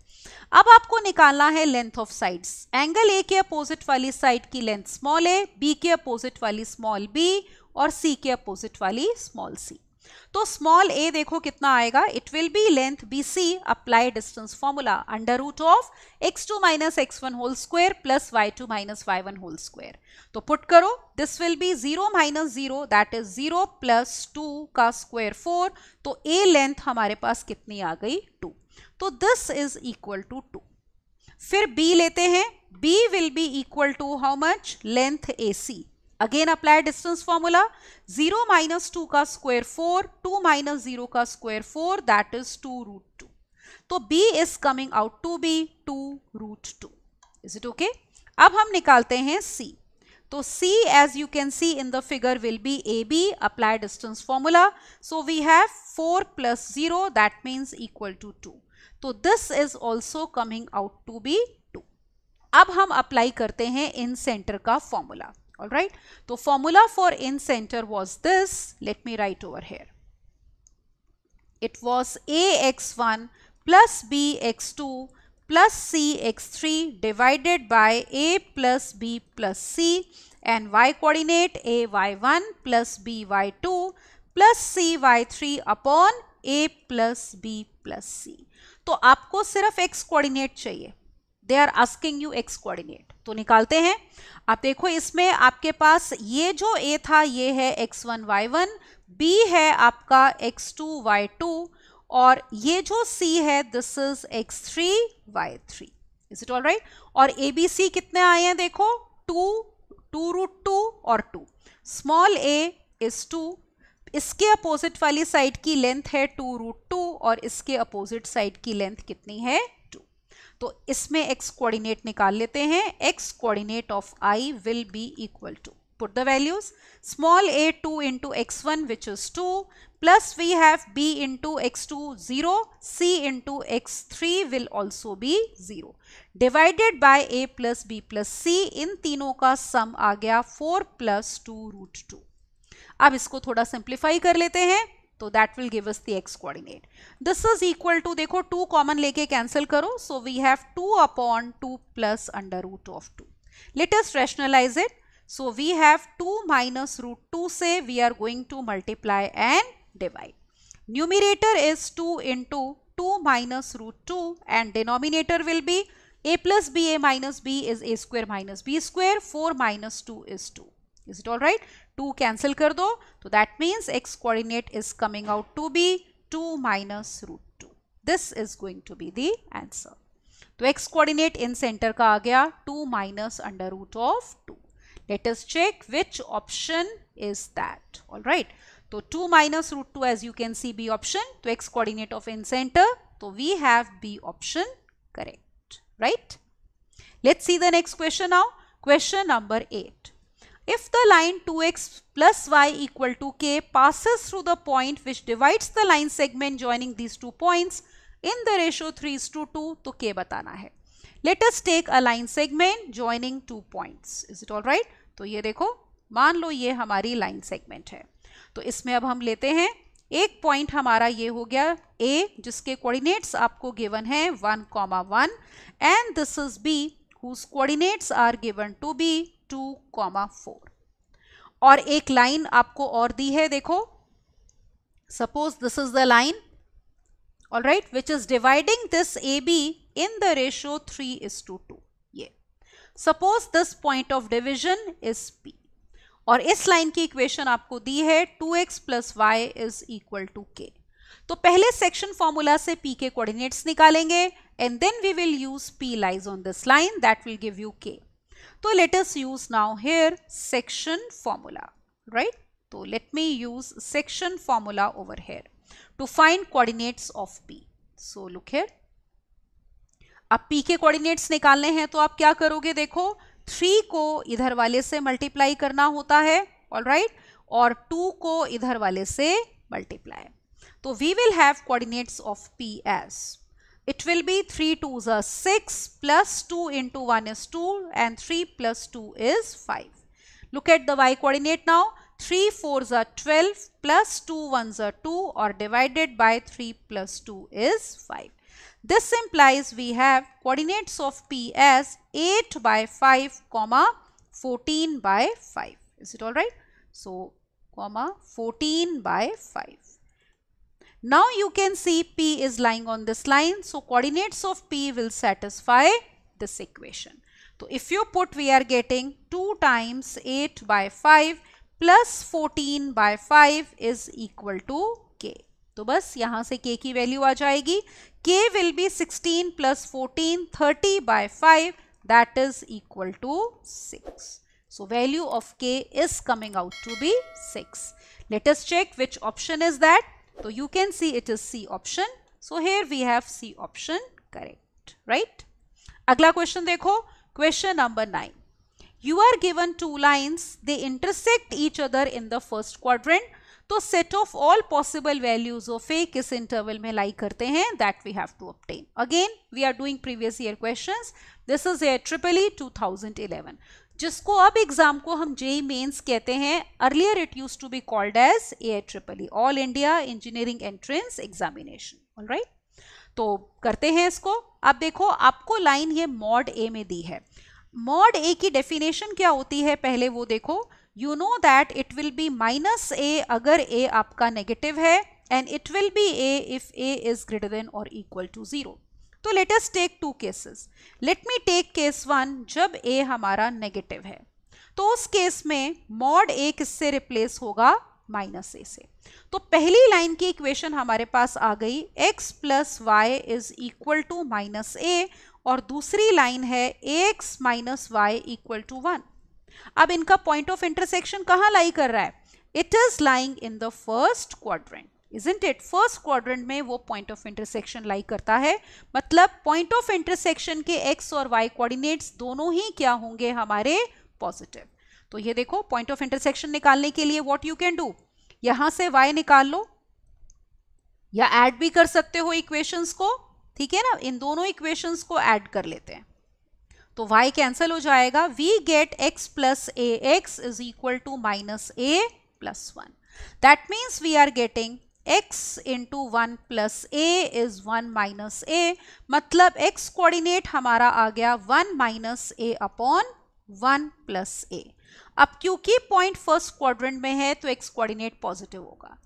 अब आपको निकालना है length of sides angle A के अपोजिट वाली साइड की लेंथ स्मॉल ए बी के अपोजिट वाली स्मॉल बी और सी के अपोजिट वाली स्मॉल सी तो स्मॉल ए देखो कितना आएगा it will be length B C apply distance formula under root of x two minus x one whole square plus Y two minus Y one whole square तो put करो this will be zero minus zero that is zero plus two का square four तो a length हमारे पास कितनी आ गई two तो this is equal to two फिर b लेते हैं b will be equal to how much length A C again apply distance formula zero minus two का square four two minus zero का square four that is two root two तो b is coming out to be two root two is it okay अब हम निकालते हैं c तो c you can see in the figure will be A B apply distance formula so we have 4 plus zero that means equal to two तो this is also coming out to be two अब हम apply करते हैं incentre का formula all right so formula for n center was this let me write over here it was ax1 plus bx2 plus cx3 divided by a plus b plus c and y coordinate ay1 plus by2 plus cy3 upon a plus b plus सी तो आपको सिर्फ x coordinate चाहिए they are asking you x coordinate तो निकालते हैं आप देखो इसमें आपके पास ये जो ए था ये है x one Y one B है आपका एक्स टू वाई टू और ये जो सी है this is X three Y three is it all right और ए बी सी कितने आए हैं देखो टू टू रूट टू और two small a is two इसके अपोजिट वाली साइड की लेंथ है टू रूट टू और इसके अपोजिट साइड की लेंथ कितनी है तो इसमें x कोऑर्डिनेट निकाल लेते हैं x coordinate of i will be equal to put the values small a two into x one which is two plus we have b into x two zero c into x three will also be zero divided by a plus b plus c इन तीनों का sum आ गया four plus two root two अब इसको थोड़ा simplify कर लेते हैं तो that will give us the x coordinate this is equal to, देखो टू कॉमन लेके कैंसिल करो we have two upon two plus under root of two. Let us rationalize it. so we have 2 minus root 2 say we are going to multiply and divide. Numerator is 2 into 2 minus root 2 and denominator will be a plus b a minus b is a square minus b square 4 minus 2 is 2. Is it alright? Two cancel कर दो तो that means x coordinate is coming out to be two minus root two this is going to be the answer तो x coordinate incentre का आ गया two minus under root of two let's check which option is that all right तो two minus root two as you can see B option तो x coordinate of incentre तो we have B option correct right let see the next question आओ question number eight If the line 2x plus y equal to k passes through the point which divides the line segment joining these two points in the ratio 3 is to 2 तो k बताना है Let us take a line segment joining two points. Is it all right? तो ये देखो मान लो ये हमारी लाइन सेगमेंट है तो इसमें अब हम लेते हैं एक पॉइंट हमारा ये हो गया ए जिसके कोऑर्डिनेट्स आपको गिवन है one comma one and this is B whose coordinates are given to be two comma four और एक लाइन आपको और दी है देखो this is the line all right which is dividing this A B in the ratio three is to two ये suppose this point of division is P और इस लाइन की इक्वेशन आपको दी है two x plus y is equal to के तो पहले सेक्शन फॉर्मूला से पी के कोऑर्डिनेट्स निकालेंगे and then we will use P lies on this line that will give you k तो let us use now here section formula right तो let me use section formula over here to find coordinates of P so look here अब P के coordinates निकालने हैं तो आप क्या करोगे देखो थ्री को इधर वाले से मल्टीप्लाई करना होता है ऑल राइट right? और टू को इधर वाले से मल्टीप्लाई तो we will have coordinates of P as it will be 3 2s are 6 plus 2 into 1 is 2 and 3 plus 2 is 5. Look at the y coordinate now. 3 4s are 12 plus 2 1s are 2 or divided by 3 plus 2 is 5. This implies we have coordinates of P as 8 by 5 comma 14 by 5. Is it alright? So, comma 14 by 5. Now you can see P is lying on this line. So coordinates of P will satisfy this equation. So if you put we are getting 2 times 8 by 5 plus 14 by 5 is equal to K. तो बस यहाँ K value value आ K will be 16 plus 14 30 by 5 that is equal to 6. So value of K is coming out to be 6. Let us check which option is that. So you can see it is C option. So here we have C option correct, right? अगला question देखो question number 9. You are given two lines. They intersect each other in the first quadrant. तो set of all possible values of A किस interval में lie करते हैं that we have to obtain. Again we are doing previous year questions. This is a triple E 2011. जिसको अब exam को हम JEE Mains कहते हैं earlier it use to be called as A triple E all India engineering entrance examination right तो करते हैं इसको अब देखो आपको लाइन ये मॉड ए में दी है मॉड ए की डेफिनेशन क्या होती है पहले वो देखो you know that it will be minus a अगर ए आपका नेगेटिव है and it will be a if a is greater than और इक्वल टू जीरो तो let's take two cases let me take case one जब a हमारा negative है तो उस केस में मॉड ए किससे रिप्लेस होगा माइनस ए से तो पहली लाइन की इक्वेशन हमारे पास आ गई x plus y is equal to minus a और दूसरी लाइन है x minus y equal to one अब इनका पॉइंट ऑफ इंटरसेक्शन कहाँ लाई कर रहा है it is lying in the first quadrant isn't it first quadrant में वो पॉइंट ऑफ इंटरसेक्शन लाइक करता है मतलब पॉइंट ऑफ इंटरसेक्शन के एक्स और वाई कोऑर्डिनेट्स दोनों ही क्या होंगे हमारे पॉजिटिव तो ये देखो पॉइंट ऑफ इंटरसेक्शन निकालने के लिए व्हाट यू कैन डू यहां से वाई निकाल लो या ऐड भी कर सकते हो इक्वेशंस को ठीक है ना इन दोनों इक्वेशंस को ऐड कर लेते हैं तो वाई कैंसिल हो जाएगा we get x plus a x is equal to minus a plus one that means we are getting x into one plus a is one minus a मतलब x coordinate हमारा आ गया one minus a upon one plus a अब क्योंकि point first quadrant में है तो x coordinate positive होगा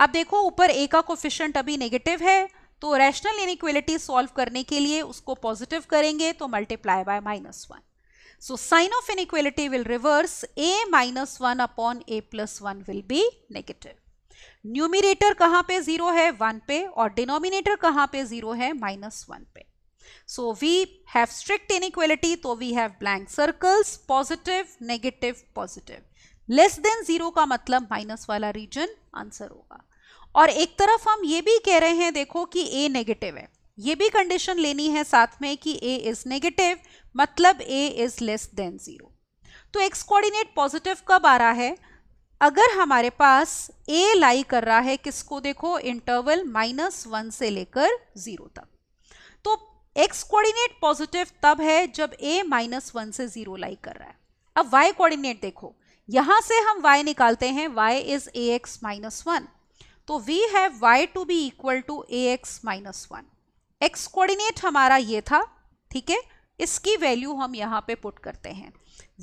अब देखो ऊपर ए का कोफिशेंट अभी नेगेटिव है तो रैशनल इनक्वलिटी सॉल्व करने के लिए उसको पॉजिटिव करेंगे तो multiply by minus one sign of inequality will reverse a minus one upon a plus one will be negative numerator कहाँ पे जीरो है वन पे और डिनोमिनेटर कहाँ पे जीरो है माइनस वन पे we have strict inequality तो we have blank circles positive negative positive less than zero का मतलब माइनस वाला रीजन आंसर होगा और एक तरफ हम ये भी कह रहे हैं देखो कि ए नेगेटिव है ये भी कंडीशन लेनी है साथ में कि ए इज नेगेटिव मतलब a is less than zero तो एक्स कोऑर्डिनेट पॉजिटिव कब आ रहा है अगर हमारे पास ए लाई कर रहा है किसको देखो इंटरवल माइनस वन से लेकर जीरो तक तो एक्स कोऑर्डिनेट पॉजिटिव तब है जब ए माइनस वन से जीरो लाई कर रहा है अब वाई कोऑर्डिनेट देखो यहां से हम वाई निकालते हैं y is A x minus one तो we have y to be equal to a x minus one x coordinate हमारा ये था ठीक है इसकी वैल्यू हम यहाँ पे पुट करते हैं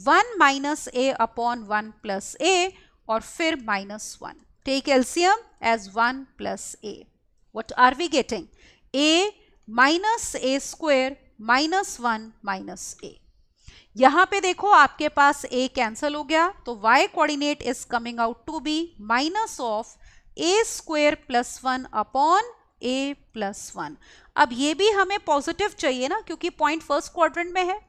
one minus a upon one plus a और फिर minus one take LCM as one plus a what are we getting a minus a square minus one minus a यहां पे देखो आपके पास ए कैंसल हो गया तो y coordinate is coming out to be minus of a square plus one upon a plus one अब ये भी हमें पॉजिटिव चाहिए ना क्योंकि पॉइंट फर्स्ट क्वाड्रेंट में है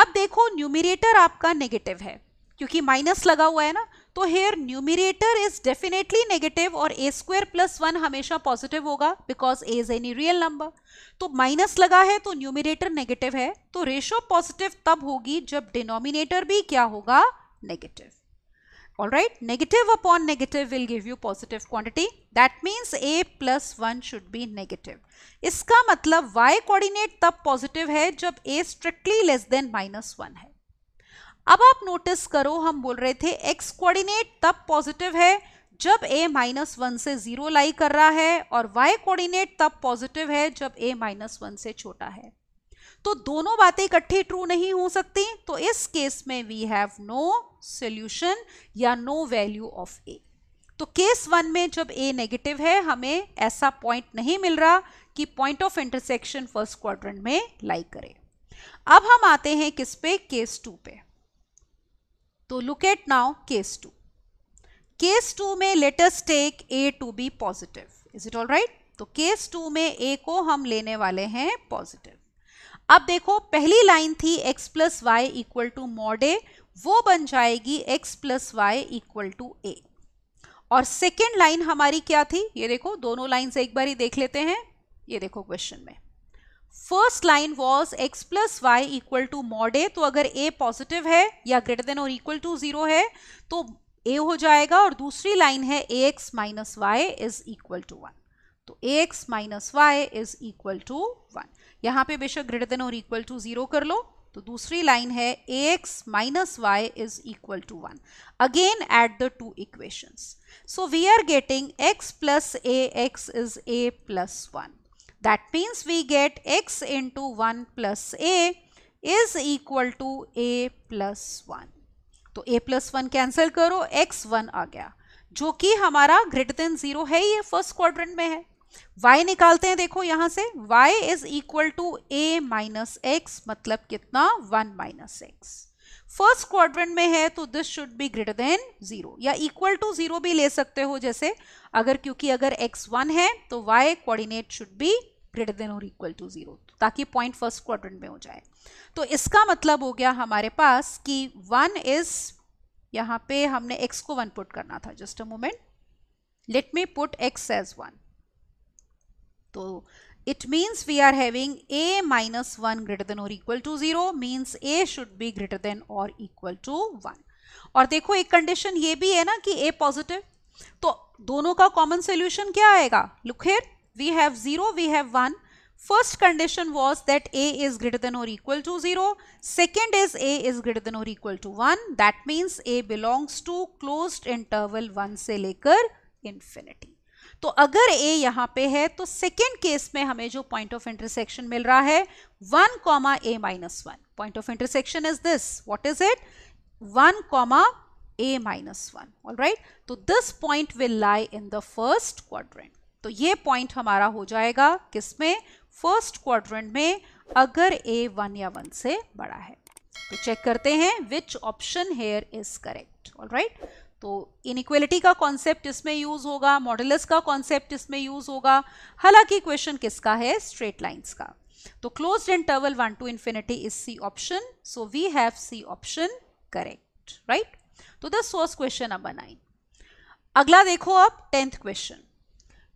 अब देखो न्यूमिरेटर आपका नेगेटिव है क्योंकि माइनस लगा हुआ है ना तो here numerator is definitely negative और ए स्क्वेयर प्लस वन हमेशा पॉजिटिव होगा because a is any real number तो माइनस लगा है तो न्यूमिरेटर नेगेटिव है तो रेशो पॉजिटिव तब होगी जब डिनोमिनेटर भी क्या होगा negative all right negative upon negative will give you positive quantity that means a plus one should be negative इसका मतलब वाई कोऑर्डिनेट तब पॉजिटिव है जब a strictly less than minus one है अब आप नोटिस करो हम बोल रहे थे एक्स कोऑर्डिनेट तब पॉजिटिव है जब ए माइनस वन से जीरो लाई कर रहा है और वाई कोऑर्डिनेट तब पॉजिटिव है जब ए माइनस वन से छोटा है तो दोनों बातें इकट्ठी ट्रू नहीं हो सकती तो इस केस में वी हैव नो सोल्यूशन या नो वैल्यू ऑफ ए तो केस वन में जब ए नेगेटिव है हमें ऐसा पॉइंट नहीं मिल रहा कि point of intersection first quadrant में लाई करे अब हम आते हैं किस पे केस टू पे तो look at now case two case two में let's take a to be positive is it all right तो केस टू में ए को हम लेने वाले हैं पॉजिटिव अब देखो पहली लाइन थी x plus y equal to mod a वो बन जाएगी x plus y equal to a और सेकेंड लाइन हमारी क्या थी ये देखो दोनों लाइन एक बार ही देख लेते हैं ये देखो क्वेश्चन में first line was x plus y equal to mod a तो अगर a पॉजिटिव है या ग्रेटर देन और इक्वल टू जीरो है तो a हो जाएगा और दूसरी लाइन है a x minus y is equal to one तो ax x minus y is equal to one यहाँ पे बेशक ग्रेटर देन और इक्वल टू जीरो कर लो तो दूसरी लाइन है a x minus y is equal to one again add the two equations so we are getting x plus a x is a plus one That means we get x into 1 plus a is equal to a plus 1. to a plus 1 cancel karo x 1 aa gaya jo ki hamara greater than 0 hai ye first quadrant mein hai y nikalte hain dekho yahan se y is equal to a minus x matlab kitna 1 minus x first quadrant में है तो this should be greater than zero या equal to zero भी ले सकते हो जैसे अगर क्योंकि अगर एक्स वन है तो y coordinate should be greater than और इक्वल टू ज़ीरो ताकि पॉइंट फर्स्ट क्वाड्रेंट में हो जाए तो इसका मतलब हो गया हमारे पास कि वन इज़ यहाँ पे हमने एक्स को वन पुट करना था just a moment let me put x as one तो it means we are having a minus one greater than और equal to zero means a should be greater than और equal to one और देखो एक condition ये भी है ना कि ए पॉजिटिव तो दोनों का कॉमन सोल्यूशन क्या आएगा लुखेर we have 0 we have 1 first condition was that a is greater than or equal to 0 second is a is greater than or equal to 1 that means a belongs to closed interval 1 se lekar infinity तो अगर a यहाँ पे है तो second case में हमें जो point of intersection मिल रहा है one comma a minus one point of intersection is this what is it one comma a minus 1 all right so this point will lie in the first quadrant तो ये point हमारा हो जाएगा किसमें first quadrant में अगर ए one या one से बड़ा है तो चेक करते हैं which option here is correct all right तो इनक्वेलिटी का कॉन्सेप्ट इसमें यूज होगा मॉडलस का कॉन्सेप्ट इसमें यूज होगा हालांकि क्वेश्चन किसका है स्ट्रेट लाइन का तो close interval one to infinity is C option so we have C option correct right तो दस फर्स्ट क्वेश्चन नंबर नाइन अगला देखो अब tenth question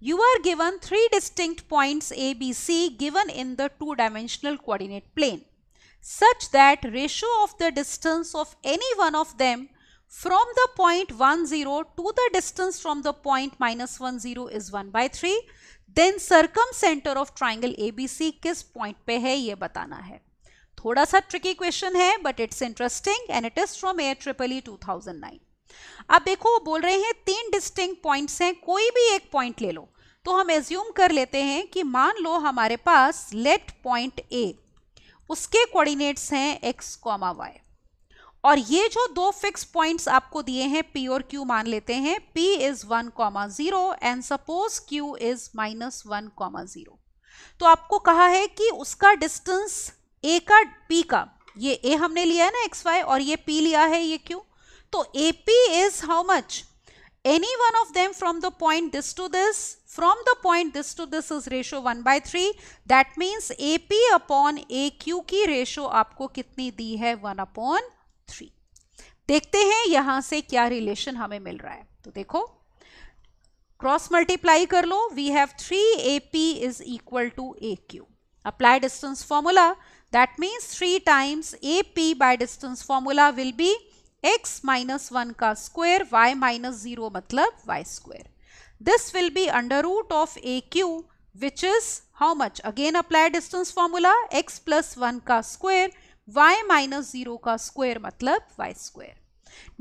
You are given three distinct points A, B, C given in the two-dimensional coordinate plane such that ratio of the distance of any one of them from the point 1 0 to the distance from the point minus 1 0 is 1 by 3 Then circumcenter of triangle ABC is point. Point पे है ये बताना है थोड़ा सा tricky question है but it's interesting and it is from year अब देखो वो बोल रहे हैं तीन डिस्टिंग पॉइंट्स हैं कोई भी एक पॉइंट ले लो तो हम एज्यूम कर लेते हैं कि मान लो हमारे पास लेट पॉइंट ए उसके कोऑर्डिनेट्स हैं एक्स कॉमा वाई और ये जो दो फिक्स पॉइंट्स आपको दिए हैं पी और क्यू मान लेते हैं P is one comma zero and suppose Q is minus one comma zero तो आपको कहा है कि उसका डिस्टेंस ए का पी का ये ए हमने लिया है ना एक्स वाई और ये पी लिया है ये क्यू तो P is how much any one of them from the point this to this from the point this to this is ratio one by three that means A P upon A Q की रेशो आपको कितनी दी है one upon three देखते हैं यहां से क्या रिलेशन हमें मिल रहा है तो देखो क्रॉस मल्टीप्लाई कर लो we have three A P is equal to A Q apply distance formula that means three times A P by distance formula will be x minus one का स्क्वायर y माइनस जीरो मतलब y square this will be under root of A Q which is how much again apply distance formula x plus one का square y minus zero का square मतलब y square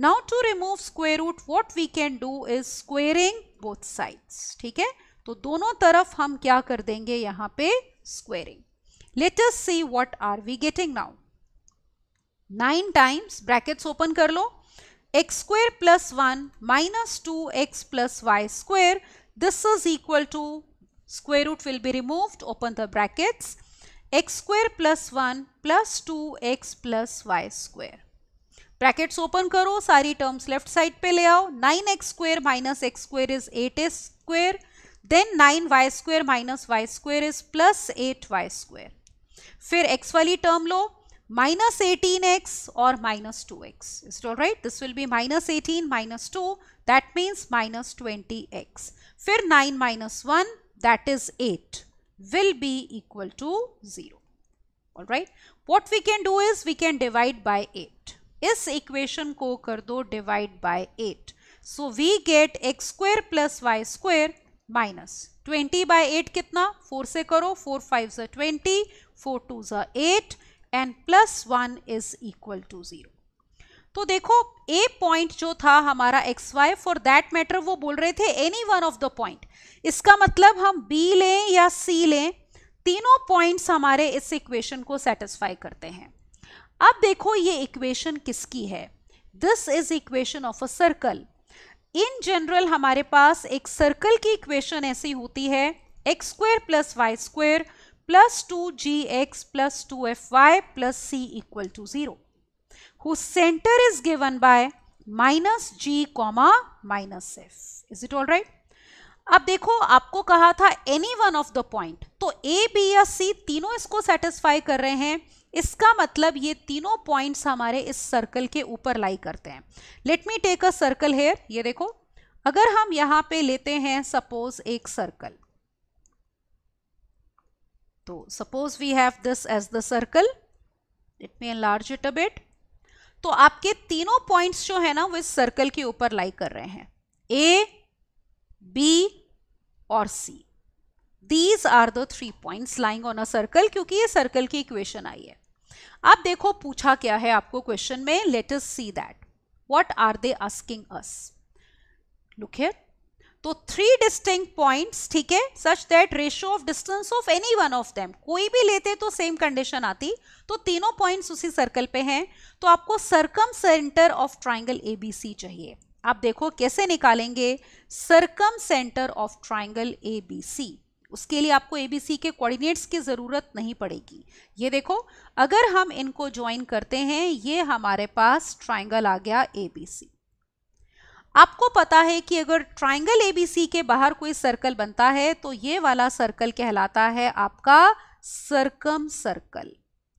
now to remove square root what we can do is squaring both sides ठीक है तो दोनों तरफ हम क्या कर देंगे यहाँ पे squaring let's see what are we getting now nine times brackets open कर लो x square plus one minus two x plus y square is equal to square root will be removed open the brackets x square plus one plus two x plus y square brackets open करो सारी terms left side पे ले आओ nine x square minus x square is eight S square then nine y square minus y square is plus eight y square फिर x वाली term लो minus 18x or minus 2x. Is it alright? This will be minus 18 minus 2 that means minus 20x. Fir 9 minus 1 that is 8 will be equal to 0. Alright. What we can do is we can divide by 8. Is equation ko kar do divide by 8. So we get x square plus y square minus 20 by 8 कितना 4 se karo 4 5 ज़ा 20 4 2 ज़ा 8 and plus one is equal to zero तो देखो A point जो था हमारा x y for that matter वो बोल रहे थे any one of the point इसका मतलब हम बी लें या सी लें तीनों पॉइंट्स हमारे इस इक्वेशन को सेटिस्फाई करते हैं अब देखो ये इक्वेशन किसकी है this is equation of a circle in general हमारे पास एक सर्कल की इक्वेशन ऐसी होती है x square plus y square plus 2gx plus 2fy plus c equal to 0 whose center is given by minus g comma minus f. Is it all right? अब देखो आपको कहा था any one of the point तो A B या सी तीनों इसको satisfy कर रहे हैं इसका मतलब ये तीनों पॉइंट्स हमारे इस सर्कल के ऊपर लाई करते हैं let me take a circle here ये देखो अगर हम यहाँ पे लेते हैं सपोज एक सर्कल तो suppose we have this as the circle it may large it a तो आपके तीनों पॉइंट्स जो है ना वो इस सर्कल के ऊपर लाई कर रहे हैं ए बी और C these are the three points lying on a circle क्योंकि ये सर्कल की इक्वेशन आई है आप देखो पूछा क्या है आपको क्वेश्चन में let's see that what are they asking us look at तो थ्री डिस्टिंग पॉइंट्स ठीक है such that ratio of distance of any one of them कोई भी लेते तो सेम कंडीशन आती तो तीनों पॉइंट्स उसी सर्कल पे हैं तो आपको circumcentre of triangle C चाहिए आप देखो कैसे निकालेंगे circumcentre of triangle C उसके लिए आपको सी के कोऑर्डिनेट्स की ज़रूरत नहीं पड़ेगी ये देखो अगर हम इनको ज्वाइन करते हैं ये हमारे पास ट्राइंगल आ गया ए बी सी आपको पता है कि अगर ट्राइंगल ए के बाहर कोई सर्कल बनता है तो ये वाला सर्कल कहलाता है आपका सर्कम सर्कल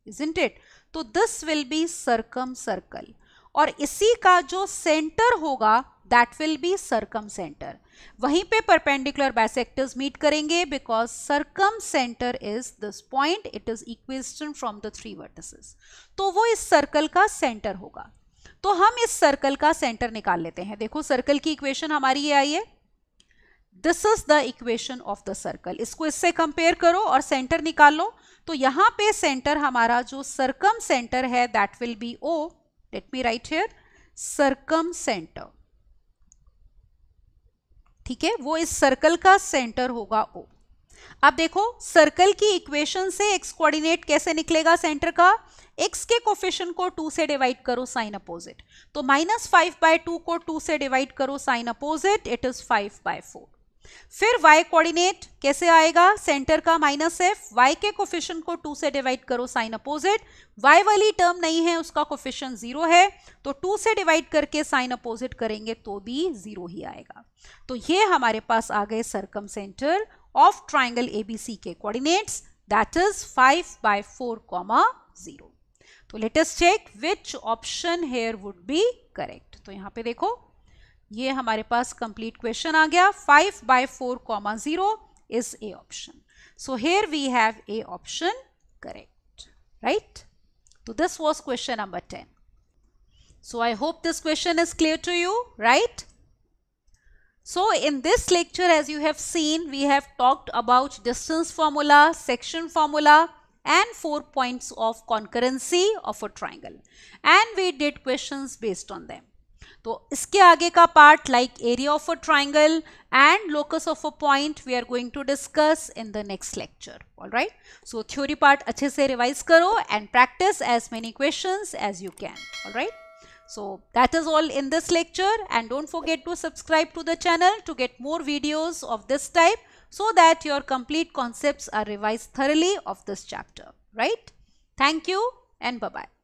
इज इट तो this will be circumcircle और इसी का जो सेंटर होगा that will be circumcentre वहीं पे परपेंडिकुलर बाइसेक्टर्स मीट करेंगे because circumcentre is this point it is equidistant from the three vertices तो वो इस सर्कल का सेंटर होगा तो हम इस सर्कल का सेंटर निकाल लेते हैं देखो सर्कल की इक्वेशन हमारी ये आई है this is the equation of the circle इसको इससे कंपेयर करो और सेंटर निकाल लो तो यहां पे सेंटर हमारा जो सर्कम सेंटर है that will be O let me write here circumcentre ठीक है वो इस सर्कल का सेंटर होगा ओ अब देखो सर्कल की इक्वेशन से एक्स कोऑर्डिनेट कैसे निकलेगा सेंटर का एक्स के कोफिशन को टू से डिवाइड करो साइन अपोजिट तो माइनस फाइव बाय टू को टू से डिवाइड करो sign opposite it is five by four फिर वाई कोऑर्डिनेट कैसे आएगा सेंटर का माइनस एफ वाई के कोफिशन को टू से डिवाइड करो साइन अपोजिट वाई वाली टर्म नहीं है उसका कोफिशन जीरो है तो टू से डिवाइड करके साइन अपोजिट करेंगे तो भी जीरो ही आएगा तो ये हमारे पास आ गए circumcentre of triangle ABC के coordinates that is 5 by 4 comma 0. तो let us check which option here would be correct. तो यहाँ पे देखो ये हमारे पास complete question आ गया 5 by 4 comma 0 is A option. So here we have A option correct. Right? So this was question number 10. So I hope this question is clear to you. Right? So in this lecture as you have seen we have talked about distance formula, section formula and four points of concurrency of a triangle and we did questions based on them. So iske aage ka part like area of a triangle and locus of a point we are going to discuss in the next lecture alright. So theory part achhe se revise karo and practice as many questions as you can alright. So that is all in this lecture and don't forget to subscribe to the channel to get more videos of this type so that your complete concepts are revised thoroughly of this chapter, right? Thank you and bye-bye.